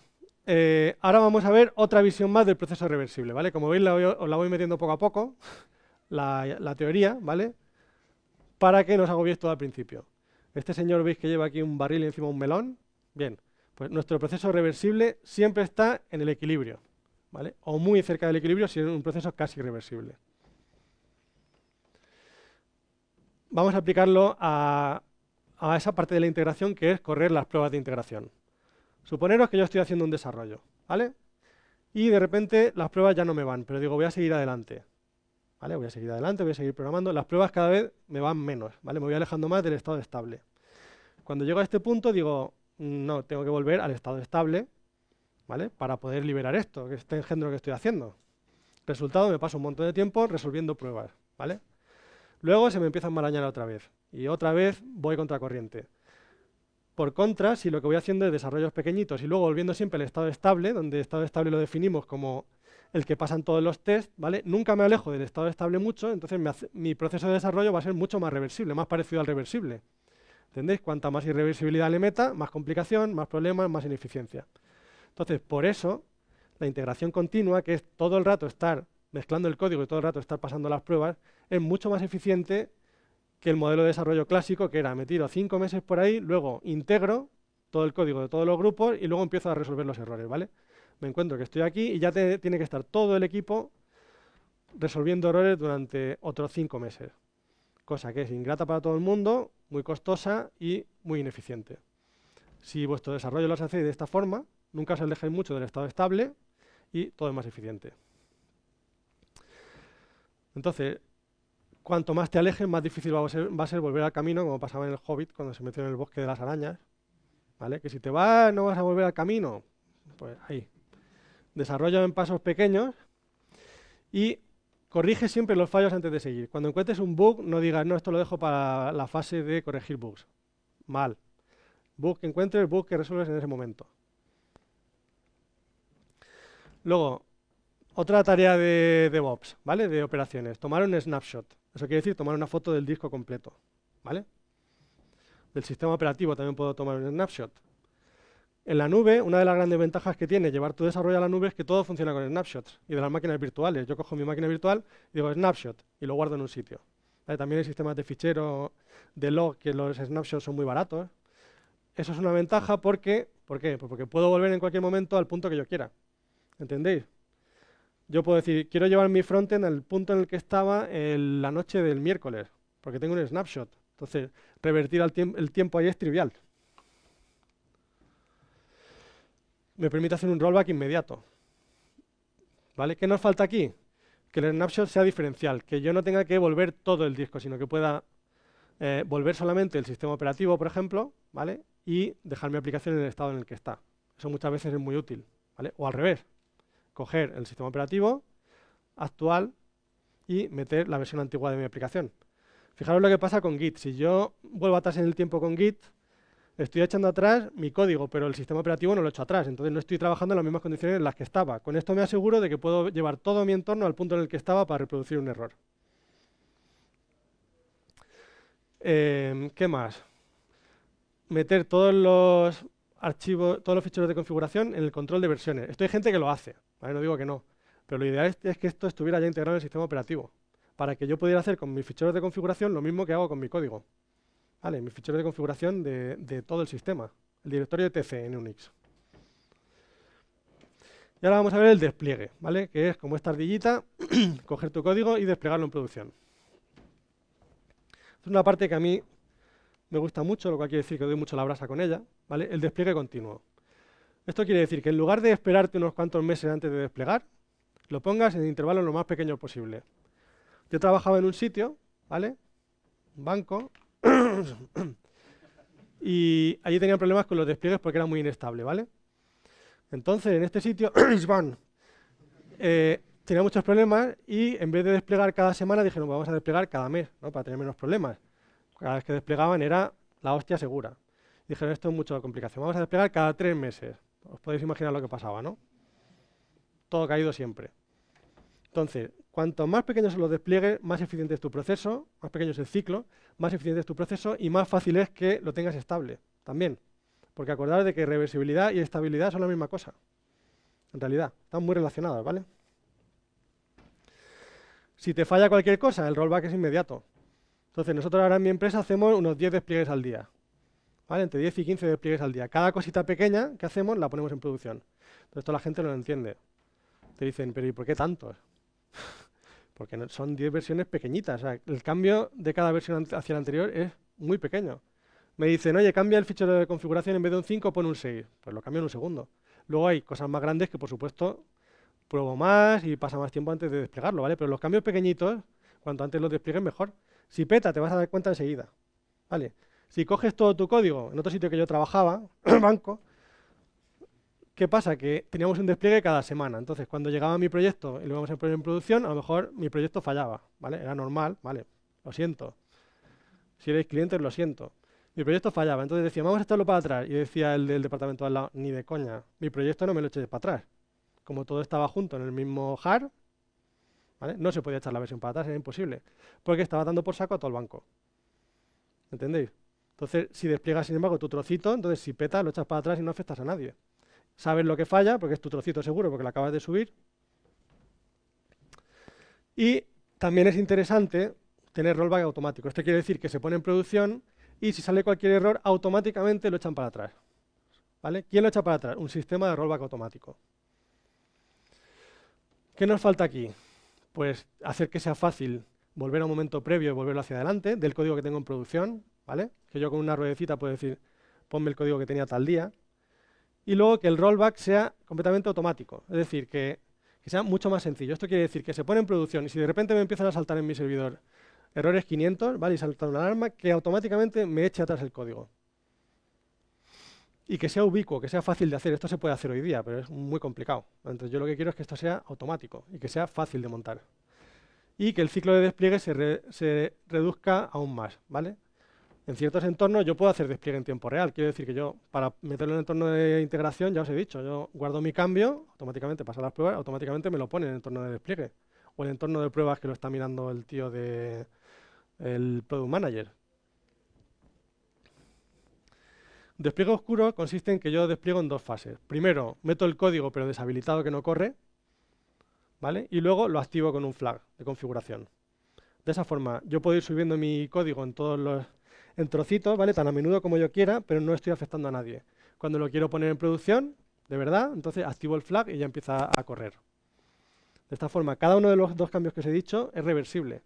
eh, ahora vamos a ver otra visión más del proceso reversible, ¿vale? Como veis, os la voy metiendo poco a poco, la, teoría, ¿vale? Para que nos os agobiéis todo al principio. Este señor veis que lleva aquí un barril encima un melón. Bien, pues nuestro proceso reversible siempre está en el equilibrio o muy cerca del equilibrio si es un proceso casi irreversible. Vamos a aplicarlo a, esa parte de la integración que es correr las pruebas de integración. Suponeros que yo estoy haciendo un desarrollo, ¿vale? Y de repente las pruebas ya no me van, pero digo, voy a seguir adelante. Voy a seguir adelante, voy a seguir programando. Las pruebas cada vez me van menos, ¿vale? Me voy alejando más del estado estable. Cuando llego a este punto digo, mm, no, tengo que volver al estado estable para poder liberar esto, que este engendro que estoy haciendo. Resultado, me paso un montón de tiempo resolviendo pruebas, ¿vale? Luego se me empieza a enmarañar otra vez, y otra vez voy contra corriente. Por contra, si lo que voy haciendo es desarrollos pequeñitos y luego volviendo siempre al estado estable, donde estado estable lo definimos como el que pasan todos los test, ¿vale? Nunca me alejo del estado estable mucho, entonces mi proceso de desarrollo va a ser mucho más reversible, más parecido al reversible. ¿Entendéis? Cuanta más irreversibilidad le meta, más complicación, más problemas, más ineficiencia. Entonces, por eso, la integración continua, que es todo el rato estar mezclando el código y todo el rato estar pasando las pruebas, es mucho más eficiente que el modelo de desarrollo clásico, que era me tiro cinco meses por ahí, luego integro todo el código de todos los grupos y luego empiezo a resolver los errores, ¿vale? Me encuentro que estoy aquí y ya tiene que estar todo el equipo resolviendo errores durante otros cinco meses. Cosa que es ingrata para todo el mundo, muy costosa y muy ineficiente. Si vuestro desarrollo lo hacéis de esta forma, nunca se alejen mucho del estado estable y todo es más eficiente. Entonces, cuanto más te alejes, más difícil va a, ser, volver al camino, como pasaba en el Hobbit cuando se metió en el bosque de las arañas. ¿Vale? Que si te vas, no vas a volver al camino. Pues ahí. Desarrolla en pasos pequeños y corrige siempre los fallos antes de seguir. Cuando encuentres un bug, no digas, no, esto lo dejo para la fase de corregir bugs. Mal. Bug que encuentres, bug que resuelves en ese momento. Luego, otra tarea de DevOps, ¿vale? De operaciones, tomar un snapshot. Eso quiere decir tomar una foto del disco completo, ¿vale? Del sistema operativo también puedo tomar un snapshot. En la nube, una de las grandes ventajas que tiene llevar tu desarrollo a la nube es que todo funciona con snapshots y de las máquinas virtuales. Yo cojo mi máquina virtual y digo snapshot y lo guardo en un sitio. También hay sistemas de fichero, de log, que los snapshots son muy baratos. Eso es una ventaja porque, ¿por qué? Pues porque puedo volver en cualquier momento al punto que yo quiera. ¿Entendéis? Yo puedo decir, quiero llevar mi frontend al punto en el que estaba la noche del miércoles, porque tengo un snapshot. Entonces, revertir el, tiempo ahí es trivial. Me permite hacer un rollback inmediato. ¿Vale? ¿Qué nos falta aquí? Que el snapshot sea diferencial, que yo no tenga que volver todo el disco, sino que pueda eh, volver solamente el sistema operativo, por ejemplo, ¿vale? y dejar mi aplicación en el estado en el que está. Eso muchas veces es muy útil, O al revés coger el sistema operativo actual y meter la versión antigua de mi aplicación. Fijaros lo que pasa con Git. Si yo vuelvo atrás en el tiempo con Git, estoy echando atrás mi código, pero el sistema operativo no lo echo atrás. Entonces no estoy trabajando en las mismas condiciones en las que estaba. Con esto me aseguro de que puedo llevar todo mi entorno al punto en el que estaba para reproducir un error. Em, ¿Qué más? Meter todos los archivo, todos los ficheros de configuración en el control de versiones. Esto hay gente que lo hace, no digo que no, pero lo ideal es que esto estuviera ya integrado en el sistema operativo, para que yo pudiera hacer con mis ficheros de configuración lo mismo que hago con mi código. ¿Vale? Mis ficheros de configuración de, todo el sistema, el directorio de TC en Unix. Y ahora vamos a ver el despliegue, ¿vale? que es como esta ardillita, coger tu código y desplegarlo en producción. Es una parte que a mí me gusta mucho, lo cual quiere decir que doy mucho la brasa con ella, ¿vale? el despliegue continuo. Esto quiere decir que en lugar de esperarte unos cuantos meses antes de desplegar, lo pongas en intervalos lo más pequeños posible. Yo trabajaba en un sitio, ¿vale? Un banco, y allí tenían problemas con los despliegues porque era muy inestable, ¿vale? Entonces, en este sitio, eh, tenía muchos problemas y en vez de desplegar cada semana, dijeron, vamos a desplegar cada mes, ¿no? Para tener menos problemas cada vez que desplegaban era la hostia segura. Dijeron, esto es mucha complicación, vamos a desplegar cada tres meses. Os podéis imaginar lo que pasaba, ¿no? Todo caído siempre. Entonces, cuanto más pequeños son los despliegues, más eficiente es tu proceso, más pequeño es el ciclo, más eficiente es tu proceso y más fácil es que lo tengas estable también. Porque acordaros de que reversibilidad y estabilidad son la misma cosa. En realidad, están muy relacionadas, ¿vale? Si te falla cualquier cosa, el rollback es inmediato. Entonces, nosotros ahora en mi empresa hacemos unos 10 despliegues al día. ¿vale? Entre 10 y 15 despliegues al día. Cada cosita pequeña que hacemos la ponemos en producción. Entonces, esto la gente no lo entiende. Te dicen, pero ¿y por qué tantos? Porque son 10 versiones pequeñitas. el cambio de cada versión hacia la anterior es muy pequeño. Me dicen, oye, cambia el fichero de configuración en vez de un 5, pon un 6. Pues lo cambio en un segundo. Luego hay cosas más grandes que, por supuesto, pruebo más y pasa más tiempo antes de desplegarlo, ¿vale? Pero los cambios pequeñitos, cuanto antes los desplieguen, mejor. Si peta, te vas a dar cuenta enseguida. ¿Vale? Si coges todo tu código en otro sitio que yo trabajaba, banco, ¿qué pasa? Que teníamos un despliegue cada semana. Entonces, cuando llegaba mi proyecto y lo íbamos a poner en producción, a lo mejor mi proyecto fallaba. ¿Vale? Era normal, ¿vale? Lo siento. Si eres cliente, lo siento. Mi proyecto fallaba. Entonces decía, vamos a echarlo para atrás. Y decía el del departamento al lado, ni de coña. Mi proyecto no me lo eches para atrás. Como todo estaba junto en el mismo hard, no se podía echar la versión para atrás, era imposible, porque estaba dando por saco a todo el banco. ¿Entendéis? Entonces, si despliegas, sin embargo, tu trocito, entonces si peta lo echas para atrás y no afectas a nadie. Sabes lo que falla, porque es tu trocito seguro, porque lo acabas de subir. Y también es interesante tener rollback automático. Esto quiere decir que se pone en producción y si sale cualquier error, automáticamente lo echan para atrás. ¿Quién lo echa para atrás? Un sistema de rollback automático. ¿Qué nos falta aquí? pues hacer que sea fácil volver a un momento previo y volverlo hacia adelante del código que tengo en producción, ¿vale? Que yo con una ruedecita puedo decir, ponme el código que tenía tal día. Y luego que el rollback sea completamente automático, es decir, que, sea mucho más sencillo. Esto quiere decir que se pone en producción y si de repente me empiezan a saltar en mi servidor errores 500, ¿vale? Y saltar una alarma que automáticamente me eche atrás el código y que sea ubicuo, que sea fácil de hacer. Esto se puede hacer hoy día, pero es muy complicado. Entonces yo lo que quiero es que esto sea automático y que sea fácil de montar. Y que el ciclo de despliegue se, reduzca aún más, ¿vale? En ciertos entornos yo puedo hacer despliegue en tiempo real. Quiero decir que yo, para meterlo en el entorno de integración, ya os he dicho, yo guardo mi cambio, automáticamente pasa las pruebas, automáticamente me lo pone en el entorno de despliegue. O el entorno de pruebas que lo está mirando el tío de el Product Manager. Despliegue oscuro consiste en que yo despliego en dos fases. Primero, meto el código pero deshabilitado que no corre, ¿vale? Y luego lo activo con un flag de configuración. De esa forma, yo puedo ir subiendo mi código en todos los en trocitos, ¿vale? Tan a menudo como yo quiera, pero no estoy afectando a nadie. Cuando lo quiero poner en producción, de verdad, entonces activo el flag y ya empieza a correr. De esta forma, cada uno de los dos cambios que os he dicho es reversible.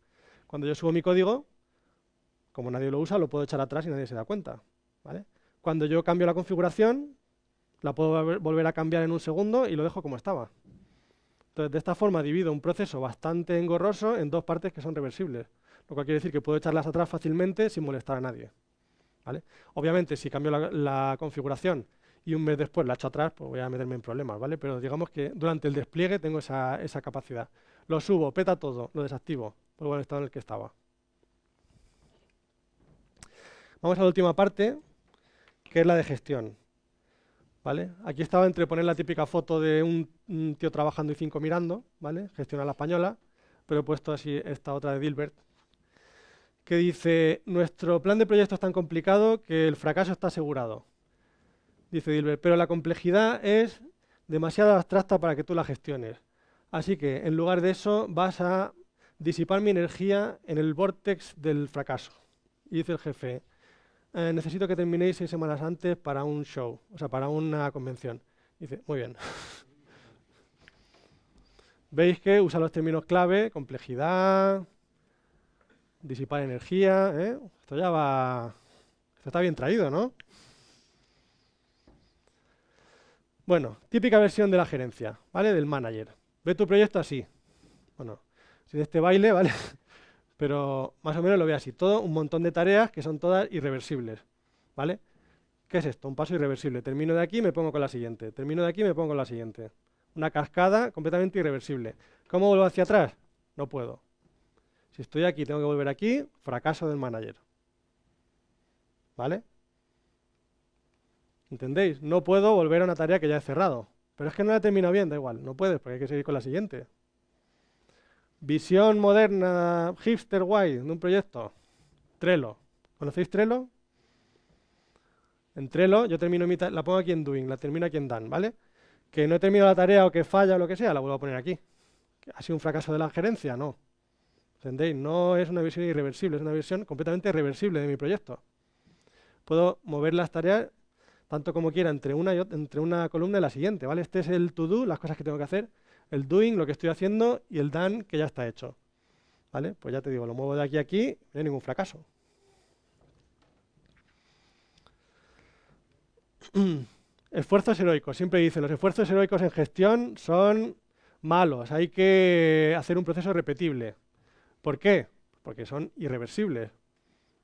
Cuando yo subo mi código, como nadie lo usa, lo puedo echar atrás y nadie se da cuenta, ¿vale? Cuando yo cambio la configuración, la puedo volver a cambiar en un segundo y lo dejo como estaba. Entonces, de esta forma divido un proceso bastante engorroso en dos partes que son reversibles, lo cual quiere decir que puedo echarlas atrás fácilmente sin molestar a nadie. Obviamente, si cambio la, configuración y un mes después la echo atrás, pues voy a meterme en problemas, ¿vale? Pero digamos que durante el despliegue tengo esa, esa capacidad. Lo subo, peta todo, lo desactivo, vuelvo al estado en el que estaba. Vamos a la última parte, que es la de gestión. ¿Vale? Aquí estaba entre poner la típica foto de un, tío trabajando y cinco mirando, ¿vale? Gestionar la española, pero he puesto así esta otra de Dilbert, que dice, nuestro plan de proyecto es tan complicado que el fracaso está asegurado, dice Dilbert, pero la complejidad es demasiado abstracta para que tú la gestiones. Así que, en lugar de eso, vas a disipar mi energía en el vórtex del fracaso. dice el jefe, eh, necesito que terminéis seis semanas antes para un show, o sea, para una convención. dice, muy bien. Veis que usa los términos clave, complejidad, disipar energía. ¿eh? Esto ya va... Esto está bien traído, ¿no? Bueno, típica versión de la gerencia, ¿vale? Del manager. Ve tu proyecto así. Bueno, si de este baile, ¿vale? Pero más o menos lo veo así. Todo un montón de tareas que son todas irreversibles. ¿Vale? ¿Qué es esto? Un paso irreversible. Termino de aquí, me pongo con la siguiente. Termino de aquí, me pongo con la siguiente. Una cascada completamente irreversible. ¿Cómo vuelvo hacia atrás? No puedo. Si estoy aquí, tengo que volver aquí. Fracaso del manager. ¿Vale? ¿Entendéis? No puedo volver a una tarea que ya he cerrado. Pero es que no la he terminado bien, da igual. No puedes, porque hay que seguir con la siguiente. Visión moderna, hipster guay, de un proyecto. Trello. ¿Conocéis Trello? En Trello yo termino mi la pongo aquí en doing, la termino aquí en done, ¿vale? Que no he terminado la tarea o que falla o lo que sea, la vuelvo a poner aquí. ¿Ha sido un fracaso de la gerencia? No. ¿Entendéis? No es una versión irreversible, es una versión completamente reversible de mi proyecto. Puedo mover las tareas tanto como quiera entre una, entre una columna y la siguiente, ¿vale? Este es el to-do, las cosas que tengo que hacer, el doing, lo que estoy haciendo, y el done, que ya está hecho. ¿Vale? Pues ya te digo, lo muevo de aquí a aquí, no hay ningún fracaso. esfuerzos heroicos. Siempre dicen, los esfuerzos heroicos en gestión son malos. Hay que hacer un proceso repetible. ¿Por qué? Porque son irreversibles.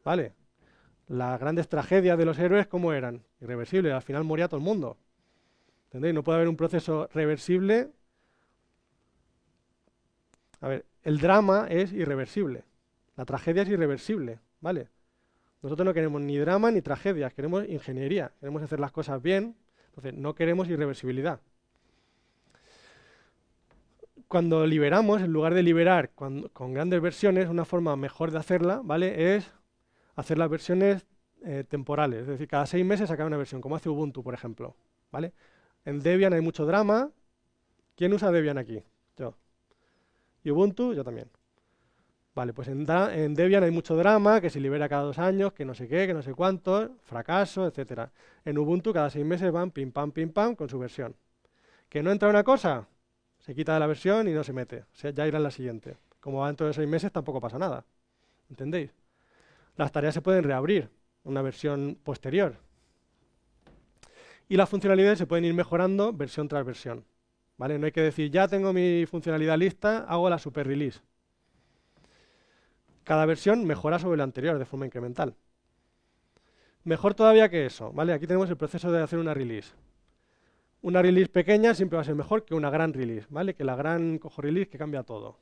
¿Vale? Las grandes tragedias de los héroes, ¿cómo eran? Irreversibles. Al final moría todo el mundo. ¿Entendéis? No puede haber un proceso reversible a ver, el drama es irreversible. La tragedia es irreversible, ¿vale? Nosotros no queremos ni drama ni tragedias, queremos ingeniería, queremos hacer las cosas bien, entonces no queremos irreversibilidad. Cuando liberamos, en lugar de liberar con grandes versiones, una forma mejor de hacerla, ¿vale? Es hacer las versiones eh, temporales, es decir, cada seis meses sacar una versión, como hace Ubuntu, por ejemplo, ¿vale? En Debian hay mucho drama. ¿Quién usa Debian aquí? Y Ubuntu, yo también. Vale, pues en, Debian hay mucho drama, que se libera cada dos años, que no sé qué, que no sé cuánto, fracaso, etcétera. En Ubuntu cada seis meses van pim pam, pim pam con su versión. ¿Que no entra una cosa? Se quita de la versión y no se mete. ya irá en la siguiente. Como va dentro de seis meses tampoco pasa nada. ¿Entendéis? Las tareas se pueden reabrir, una versión posterior. Y las funcionalidades se pueden ir mejorando versión tras versión. ¿Vale? No hay que decir, ya tengo mi funcionalidad lista, hago la super release. Cada versión mejora sobre la anterior de forma incremental. Mejor todavía que eso, ¿vale? Aquí tenemos el proceso de hacer una release. Una release pequeña siempre va a ser mejor que una gran release, ¿vale? Que la gran cojo release que cambia todo.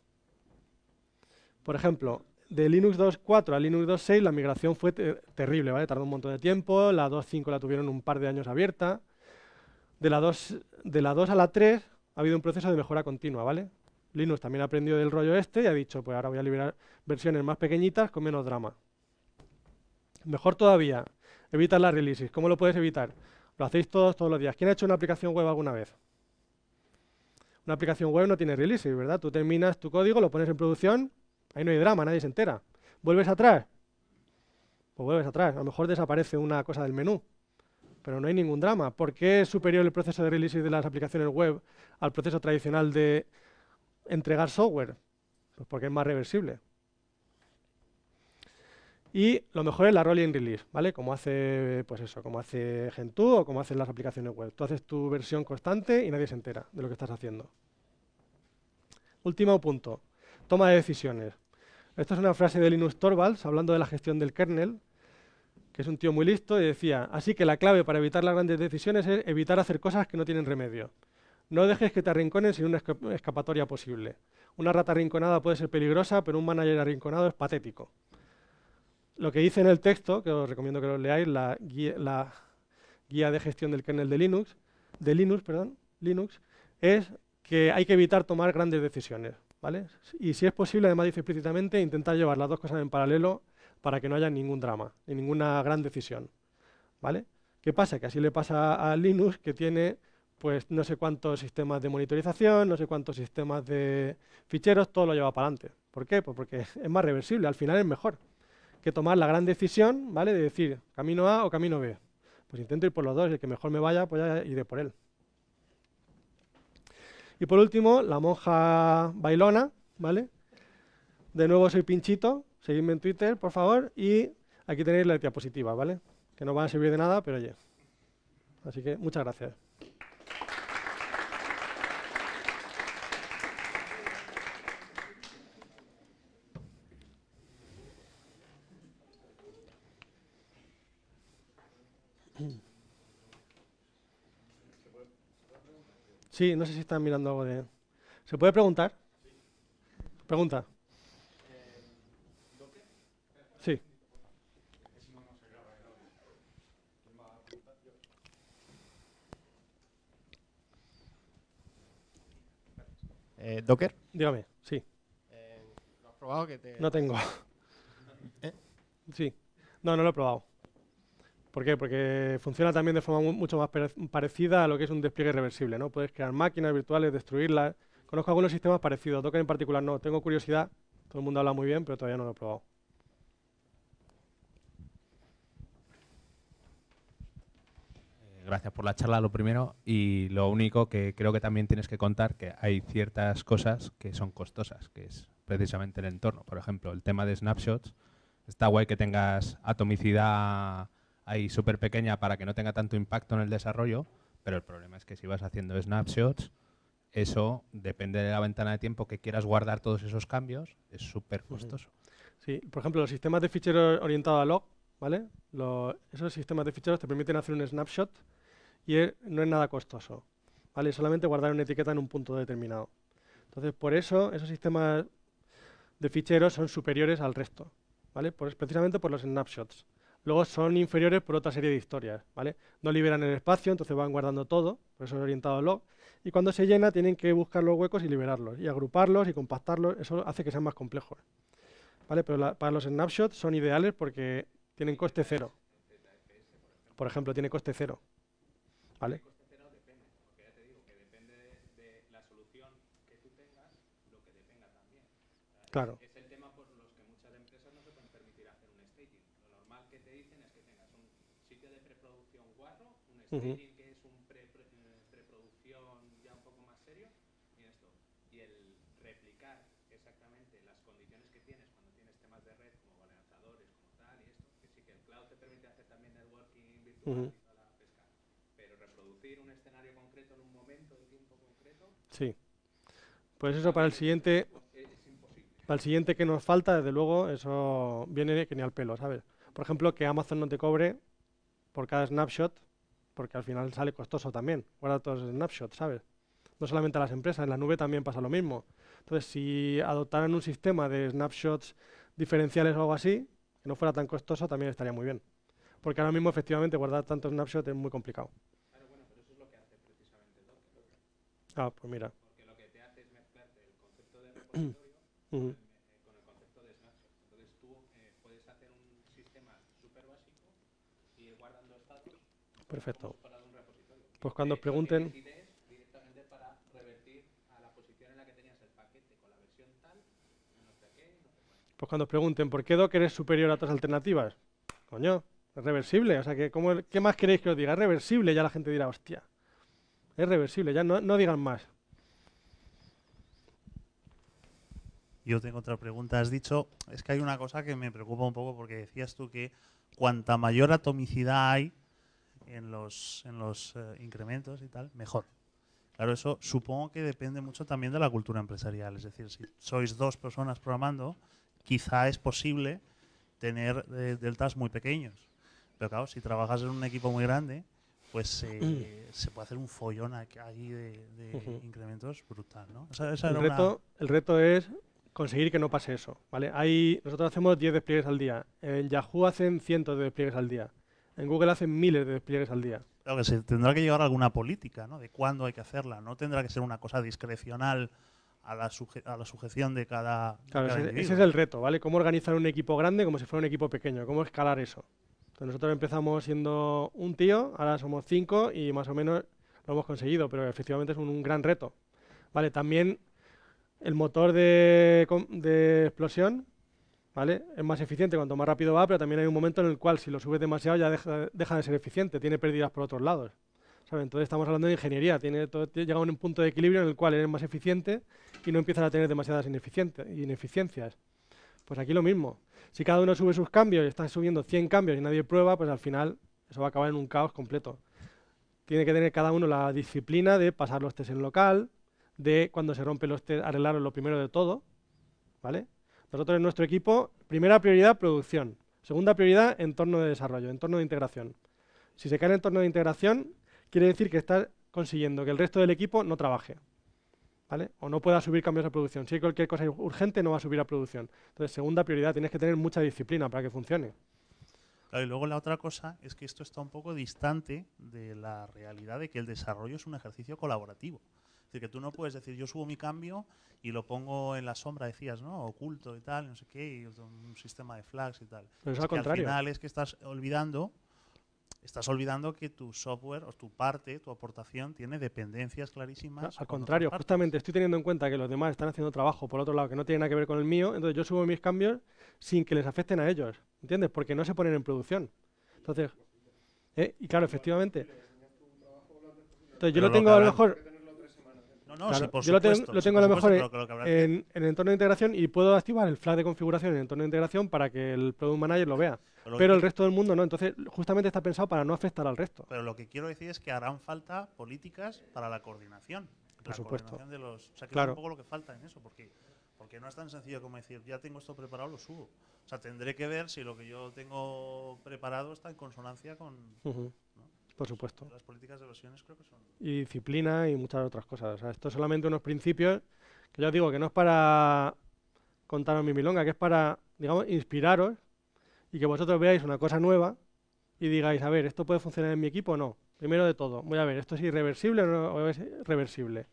Por ejemplo, de Linux 2.4 a Linux 2.6 la migración fue terrible, ¿vale? Tardó un montón de tiempo, la 2.5 la tuvieron un par de años abierta. De la 2, de la 2 a la 3 ha habido un proceso de mejora continua, ¿vale? Linux también ha aprendido del rollo este y ha dicho, pues ahora voy a liberar versiones más pequeñitas con menos drama. Mejor todavía, evitar las releases. ¿Cómo lo puedes evitar? Lo hacéis todos, todos los días. ¿Quién ha hecho una aplicación web alguna vez? Una aplicación web no tiene releases, ¿verdad? Tú terminas tu código, lo pones en producción, ahí no hay drama, nadie se entera. ¿Vuelves atrás? Pues vuelves atrás. A lo mejor desaparece una cosa del menú pero no hay ningún drama. ¿Por qué es superior el proceso de release de las aplicaciones web al proceso tradicional de entregar software? Pues porque es más reversible. Y lo mejor es la rolling release, ¿vale? Como hace, pues eso, como hace Gentoo o como hacen las aplicaciones web. Tú haces tu versión constante y nadie se entera de lo que estás haciendo. Último punto, toma de decisiones. Esta es una frase de Linus Torvalds hablando de la gestión del kernel que es un tío muy listo, y decía, así que la clave para evitar las grandes decisiones es evitar hacer cosas que no tienen remedio. No dejes que te arrinconen sin una escapatoria posible. Una rata arrinconada puede ser peligrosa, pero un manager arrinconado es patético. Lo que dice en el texto, que os recomiendo que lo leáis, la guía, la guía de gestión del kernel de Linux, de Linux, perdón, Linux, es que hay que evitar tomar grandes decisiones. ¿vale? Y si es posible, además dice explícitamente, intentar llevar las dos cosas en paralelo para que no haya ningún drama, ni ninguna gran decisión. ¿Vale? ¿Qué pasa? Que así le pasa a Linux, que tiene pues no sé cuántos sistemas de monitorización, no sé cuántos sistemas de ficheros, todo lo lleva para adelante. ¿Por qué? Pues porque es más reversible, al final es mejor que tomar la gran decisión, ¿vale? De decir, camino A o camino B. Pues intento ir por los dos, el que mejor me vaya, pues ya iré por él. Y por último, la monja bailona, ¿vale? De nuevo soy pinchito, Seguidme en Twitter, por favor, y aquí tenéis la diapositiva, ¿vale? Que no van a servir de nada, pero oye. Así que muchas gracias. Sí, no sé si están mirando algo de... ¿Se puede preguntar? Pregunta. Sí. Eh, ¿Docker? Dígame, sí. Eh, ¿Lo has probado? Que te... No tengo. ¿Eh? Sí. No, no lo he probado. ¿Por qué? Porque funciona también de forma mucho más parecida a lo que es un despliegue reversible, ¿no? Puedes crear máquinas virtuales, destruirlas. Conozco algunos sistemas parecidos, Docker en particular no. Tengo curiosidad, todo el mundo habla muy bien, pero todavía no lo he probado. gracias por la charla, lo primero. Y lo único que creo que también tienes que contar, que hay ciertas cosas que son costosas, que es precisamente el entorno. Por ejemplo, el tema de snapshots. Está guay que tengas atomicidad ahí súper pequeña para que no tenga tanto impacto en el desarrollo, pero el problema es que si vas haciendo snapshots, eso depende de la ventana de tiempo que quieras guardar todos esos cambios, es súper costoso. Sí, por ejemplo, los sistemas de ficheros orientados a log, ¿vale? esos sistemas de ficheros te permiten hacer un snapshot y no es nada costoso. ¿vale? Solamente guardar una etiqueta en un punto determinado. Entonces, por eso esos sistemas de ficheros son superiores al resto, ¿vale? precisamente por los snapshots. Luego son inferiores por otra serie de historias, ¿vale? No liberan el espacio, entonces van guardando todo, por eso es orientado al log. Y cuando se llena tienen que buscar los huecos y liberarlos, y agruparlos y compactarlos, eso hace que sean más complejos. ¿Vale? Pero para los snapshots son ideales porque tienen coste cero. Por ejemplo, tiene coste cero. ¿Vale? Claro. Es el tema por los que muchas empresas no se pueden permitir hacer un staging. Lo normal que te dicen es que tengas un sitio de preproducción guarro, un staging que es un pre, preproducción ya un poco más serio, y esto. Y el replicar exactamente las condiciones que tienes cuando tienes temas de red como balanzadores, como tal, y esto, que sí que el cloud te permite hacer también networking virtual. Sí. Pues eso para el siguiente, para el siguiente que nos falta, desde luego, eso viene que ni al pelo, ¿sabes? Por ejemplo, que Amazon no te cobre por cada snapshot, porque al final sale costoso también. guardar todos los snapshots, ¿sabes? No solamente a las empresas, en la nube también pasa lo mismo. Entonces, si adoptaran un sistema de snapshots diferenciales o algo así, que no fuera tan costoso, también estaría muy bien. Porque ahora mismo, efectivamente, guardar tantos snapshots es muy complicado. Ah, pues mira. Porque lo que te hace es mezclarte el concepto de repositorio uh -huh. con, el, concepto de snapshot. Entonces tú eh, puedes hacer un sistema súper básico y guardando estados. Perfecto. Un repositorio. Pues cuando os pregunten. directamente para revertir a la posición en la que tenías el paquete con la versión tal, no sé qué, Pues cuando os pregunten, ¿por qué Docker es superior a otras alternativas? Coño, es reversible. O sea, que ¿cómo, ¿qué más queréis que os diga? Es reversible. Ya la gente dirá, hostia es reversible, ya no, digan más. Yo tengo otra pregunta. Has dicho, es que hay una cosa que me preocupa un poco porque decías tú que cuanta mayor atomicidad hay en los, en los eh, incrementos y tal, mejor. Claro, eso supongo que depende mucho también de la cultura empresarial. Es decir, si sois dos personas programando, quizá es posible tener eh, deltas muy pequeños. Pero claro, si trabajas en un equipo muy grande, pues mm. se puede hacer un follón ahí de, incrementos brutal, ¿no? el, reto, es conseguir que no pase eso, ¿vale? nosotros hacemos 10 despliegues al día, en Yahoo hacen cientos de despliegues al día, en Google hacen miles de despliegues al día. se tendrá que llevar alguna política, ¿no? De cuándo hay que hacerla, no tendrá que ser una cosa discrecional a la, a la sujeción de cada. Claro, ese, ese, es el reto, ¿vale? Cómo organizar un equipo grande como si fuera un equipo pequeño, cómo escalar eso. Pues nosotros empezamos siendo un tío, ahora somos cinco y más o menos lo hemos conseguido, pero efectivamente es un, gran reto. Vale, también el motor de, explosión ¿vale? es más eficiente cuanto más rápido va, pero también hay un momento en el cual si lo subes demasiado ya deja, de ser eficiente, tiene pérdidas por otros lados. Entonces estamos hablando de ingeniería, tiene llega a un punto de equilibrio en el cual eres más eficiente y no empiezas a tener demasiadas ineficiencias. Pues aquí lo mismo. Si cada uno sube sus cambios y están subiendo 100 cambios y nadie prueba, pues al final eso va a acabar en un caos completo. Tiene que tener cada uno la disciplina de pasar los test en local, de cuando se rompe los test, arreglarlo lo primero de todo. ¿vale? Nosotros en nuestro equipo, primera prioridad, producción. Segunda prioridad, entorno de desarrollo, entorno de integración. Si se cae el entorno de integración, quiere decir que está consiguiendo que el resto del equipo no trabaje. O no pueda subir cambios a producción. Si hay cualquier cosa urgente, no va a subir a producción. Entonces, segunda prioridad, tienes que tener mucha disciplina para que funcione. y luego la otra cosa es que esto está un poco distante de la realidad de que el desarrollo es un ejercicio colaborativo. Es decir, que tú no puedes decir, yo subo mi cambio y lo pongo en la sombra, decías, ¿no? Oculto y tal, no sé qué, un sistema de flags y tal. Pero contrario. Al final es que estás olvidando estás olvidando que tu software o tu parte, tu aportación, tiene dependencias clarísimas. al contrario, justamente estoy teniendo en cuenta que los demás están haciendo trabajo por otro lado que no tiene nada que ver con el mío, entonces yo subo mis cambios sin que les afecten a ellos, ¿entiendes? Porque no se ponen en producción. Entonces, ¿eh? y claro, efectivamente. Entonces yo lo tengo a lo mejor yo lo, tengo a lo mejor en, el entorno de integración y puedo activar el flag de configuración en el entorno de integración para que el Product Manager lo vea. Pero, el resto del mundo no. Entonces, justamente está pensado para no afectar al resto. Pero lo que quiero decir es que harán falta políticas para la coordinación. Por supuesto. o que claro. es un poco lo que falta en eso, porque, porque no es tan sencillo como decir, ya tengo esto preparado, lo subo. O sea, tendré que ver si lo que yo tengo preparado está en consonancia con por supuesto. Las políticas de versiones creo que son... Y disciplina y muchas otras cosas. O sea, esto es solamente unos principios que yo os digo que no es para contaros mi milonga, que es para, digamos, inspiraros y que vosotros veáis una cosa nueva y digáis, a ver, ¿esto puede funcionar en mi equipo o no? Primero de todo, voy a ver, ¿esto es irreversible o no es reversible?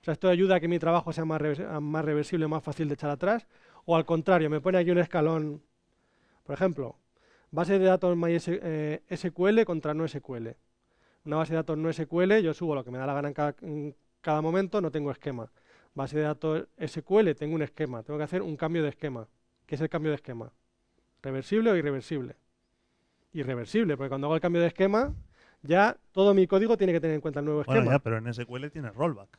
O sea, ¿esto ayuda a que mi trabajo sea más, más reversible, más fácil de echar atrás? O al contrario, me pone aquí un escalón, por ejemplo, base de datos MySQL contra no SQL. Una base de datos no SQL, yo subo lo que me da la gana en cada, momento, no tengo esquema. Base de datos SQL, tengo un esquema, tengo que hacer un cambio de esquema. ¿Qué es el cambio de esquema? ¿Reversible o irreversible? Irreversible, porque cuando hago el cambio de esquema, ya todo mi código tiene que tener en cuenta el nuevo bueno, esquema. Ya, pero en SQL tiene rollback.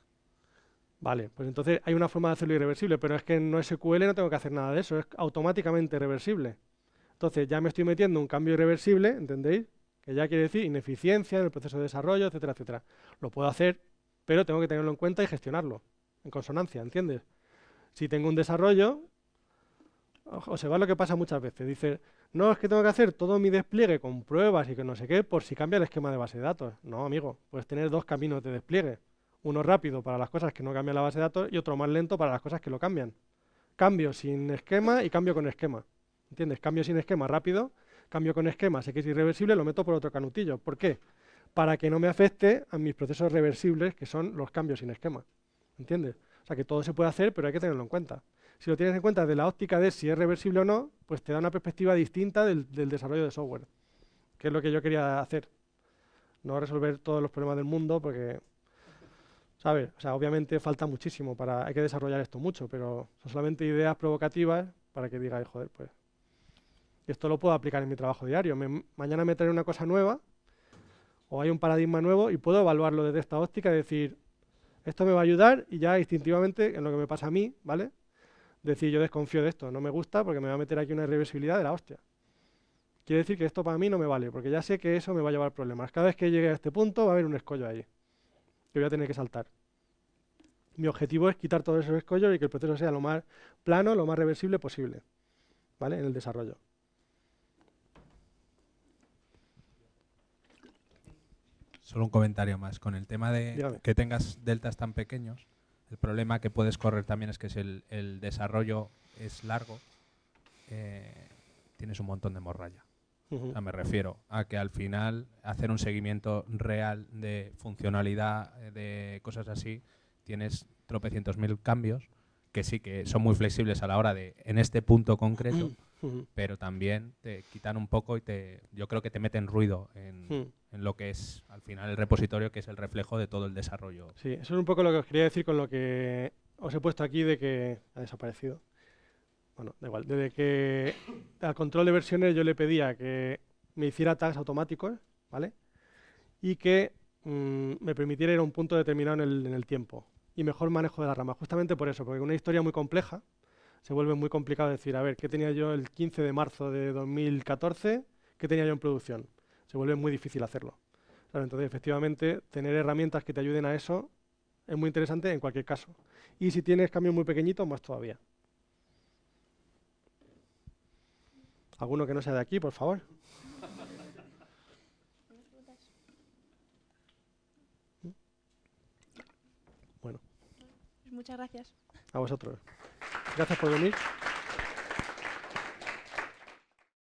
Vale, pues entonces hay una forma de hacerlo irreversible, pero es que en SQL no tengo que hacer nada de eso, es automáticamente reversible. Entonces ya me estoy metiendo un cambio irreversible, ¿entendéis? que ya quiere decir ineficiencia en el proceso de desarrollo, etcétera, etcétera. Lo puedo hacer, pero tengo que tenerlo en cuenta y gestionarlo, en consonancia, ¿entiendes? Si tengo un desarrollo, o se va lo que pasa muchas veces, dice, no, es que tengo que hacer todo mi despliegue con pruebas y que no sé qué, por si cambia el esquema de base de datos. No, amigo, puedes tener dos caminos de despliegue. Uno rápido para las cosas que no cambian la base de datos y otro más lento para las cosas que lo cambian. Cambio sin esquema y cambio con esquema. ¿Entiendes? Cambio sin esquema rápido cambio con esquemas es irreversible, lo meto por otro canutillo. ¿Por qué? Para que no me afecte a mis procesos reversibles, que son los cambios sin esquema. ¿Entiendes? O sea, que todo se puede hacer, pero hay que tenerlo en cuenta. Si lo tienes en cuenta de la óptica de si es reversible o no, pues te da una perspectiva distinta del, desarrollo de software, que es lo que yo quería hacer. No resolver todos los problemas del mundo, porque ¿sabes? O sea, obviamente falta muchísimo para, hay que desarrollar esto mucho, pero son solamente ideas provocativas para que digáis, joder, pues y esto lo puedo aplicar en mi trabajo diario. mañana me trae una cosa nueva o hay un paradigma nuevo y puedo evaluarlo desde esta óptica y decir, esto me va a ayudar y ya instintivamente en lo que me pasa a mí, ¿vale? Decir, yo desconfío de esto, no me gusta porque me va a meter aquí una irreversibilidad de la hostia. Quiere decir que esto para mí no me vale, porque ya sé que eso me va a llevar problemas. Cada vez que llegue a este punto va a haber un escollo ahí, que voy a tener que saltar. Mi objetivo es quitar todos esos escollos y que el proceso sea lo más plano, lo más reversible posible, ¿vale? En el desarrollo. solo un comentario más. Con el tema de que tengas deltas tan pequeños, el problema que puedes correr también es que si el, desarrollo es largo, eh, tienes un montón de morralla. me refiero a que al final hacer un seguimiento real de funcionalidad, eh, de cosas así, tienes tropecientos mil cambios que sí que son muy flexibles a la hora de, en este punto concreto, pero también te quitan un poco y te, yo creo que te meten ruido en, en lo que es al final el repositorio, que es el reflejo de todo el desarrollo. Sí, eso es un poco lo que os quería decir con lo que os he puesto aquí de que ha desaparecido. Bueno, da igual. Desde que al control de versiones yo le pedía que me hiciera tags automáticos, ¿vale? Y que mm, me permitiera ir a un punto determinado en el, en el tiempo y mejor manejo de la rama. Justamente por eso, porque una historia muy compleja se vuelve muy complicado decir, a ver, ¿qué tenía yo el 15 de marzo de 2014? ¿Qué tenía yo en producción? se vuelve muy difícil hacerlo. entonces, efectivamente, tener herramientas que te ayuden a eso es muy interesante en cualquier caso. Y si tienes cambios muy pequeñitos, más todavía. ¿Alguno que no sea de aquí, por favor? Bueno. Muchas gracias. A vosotros. Gracias por venir.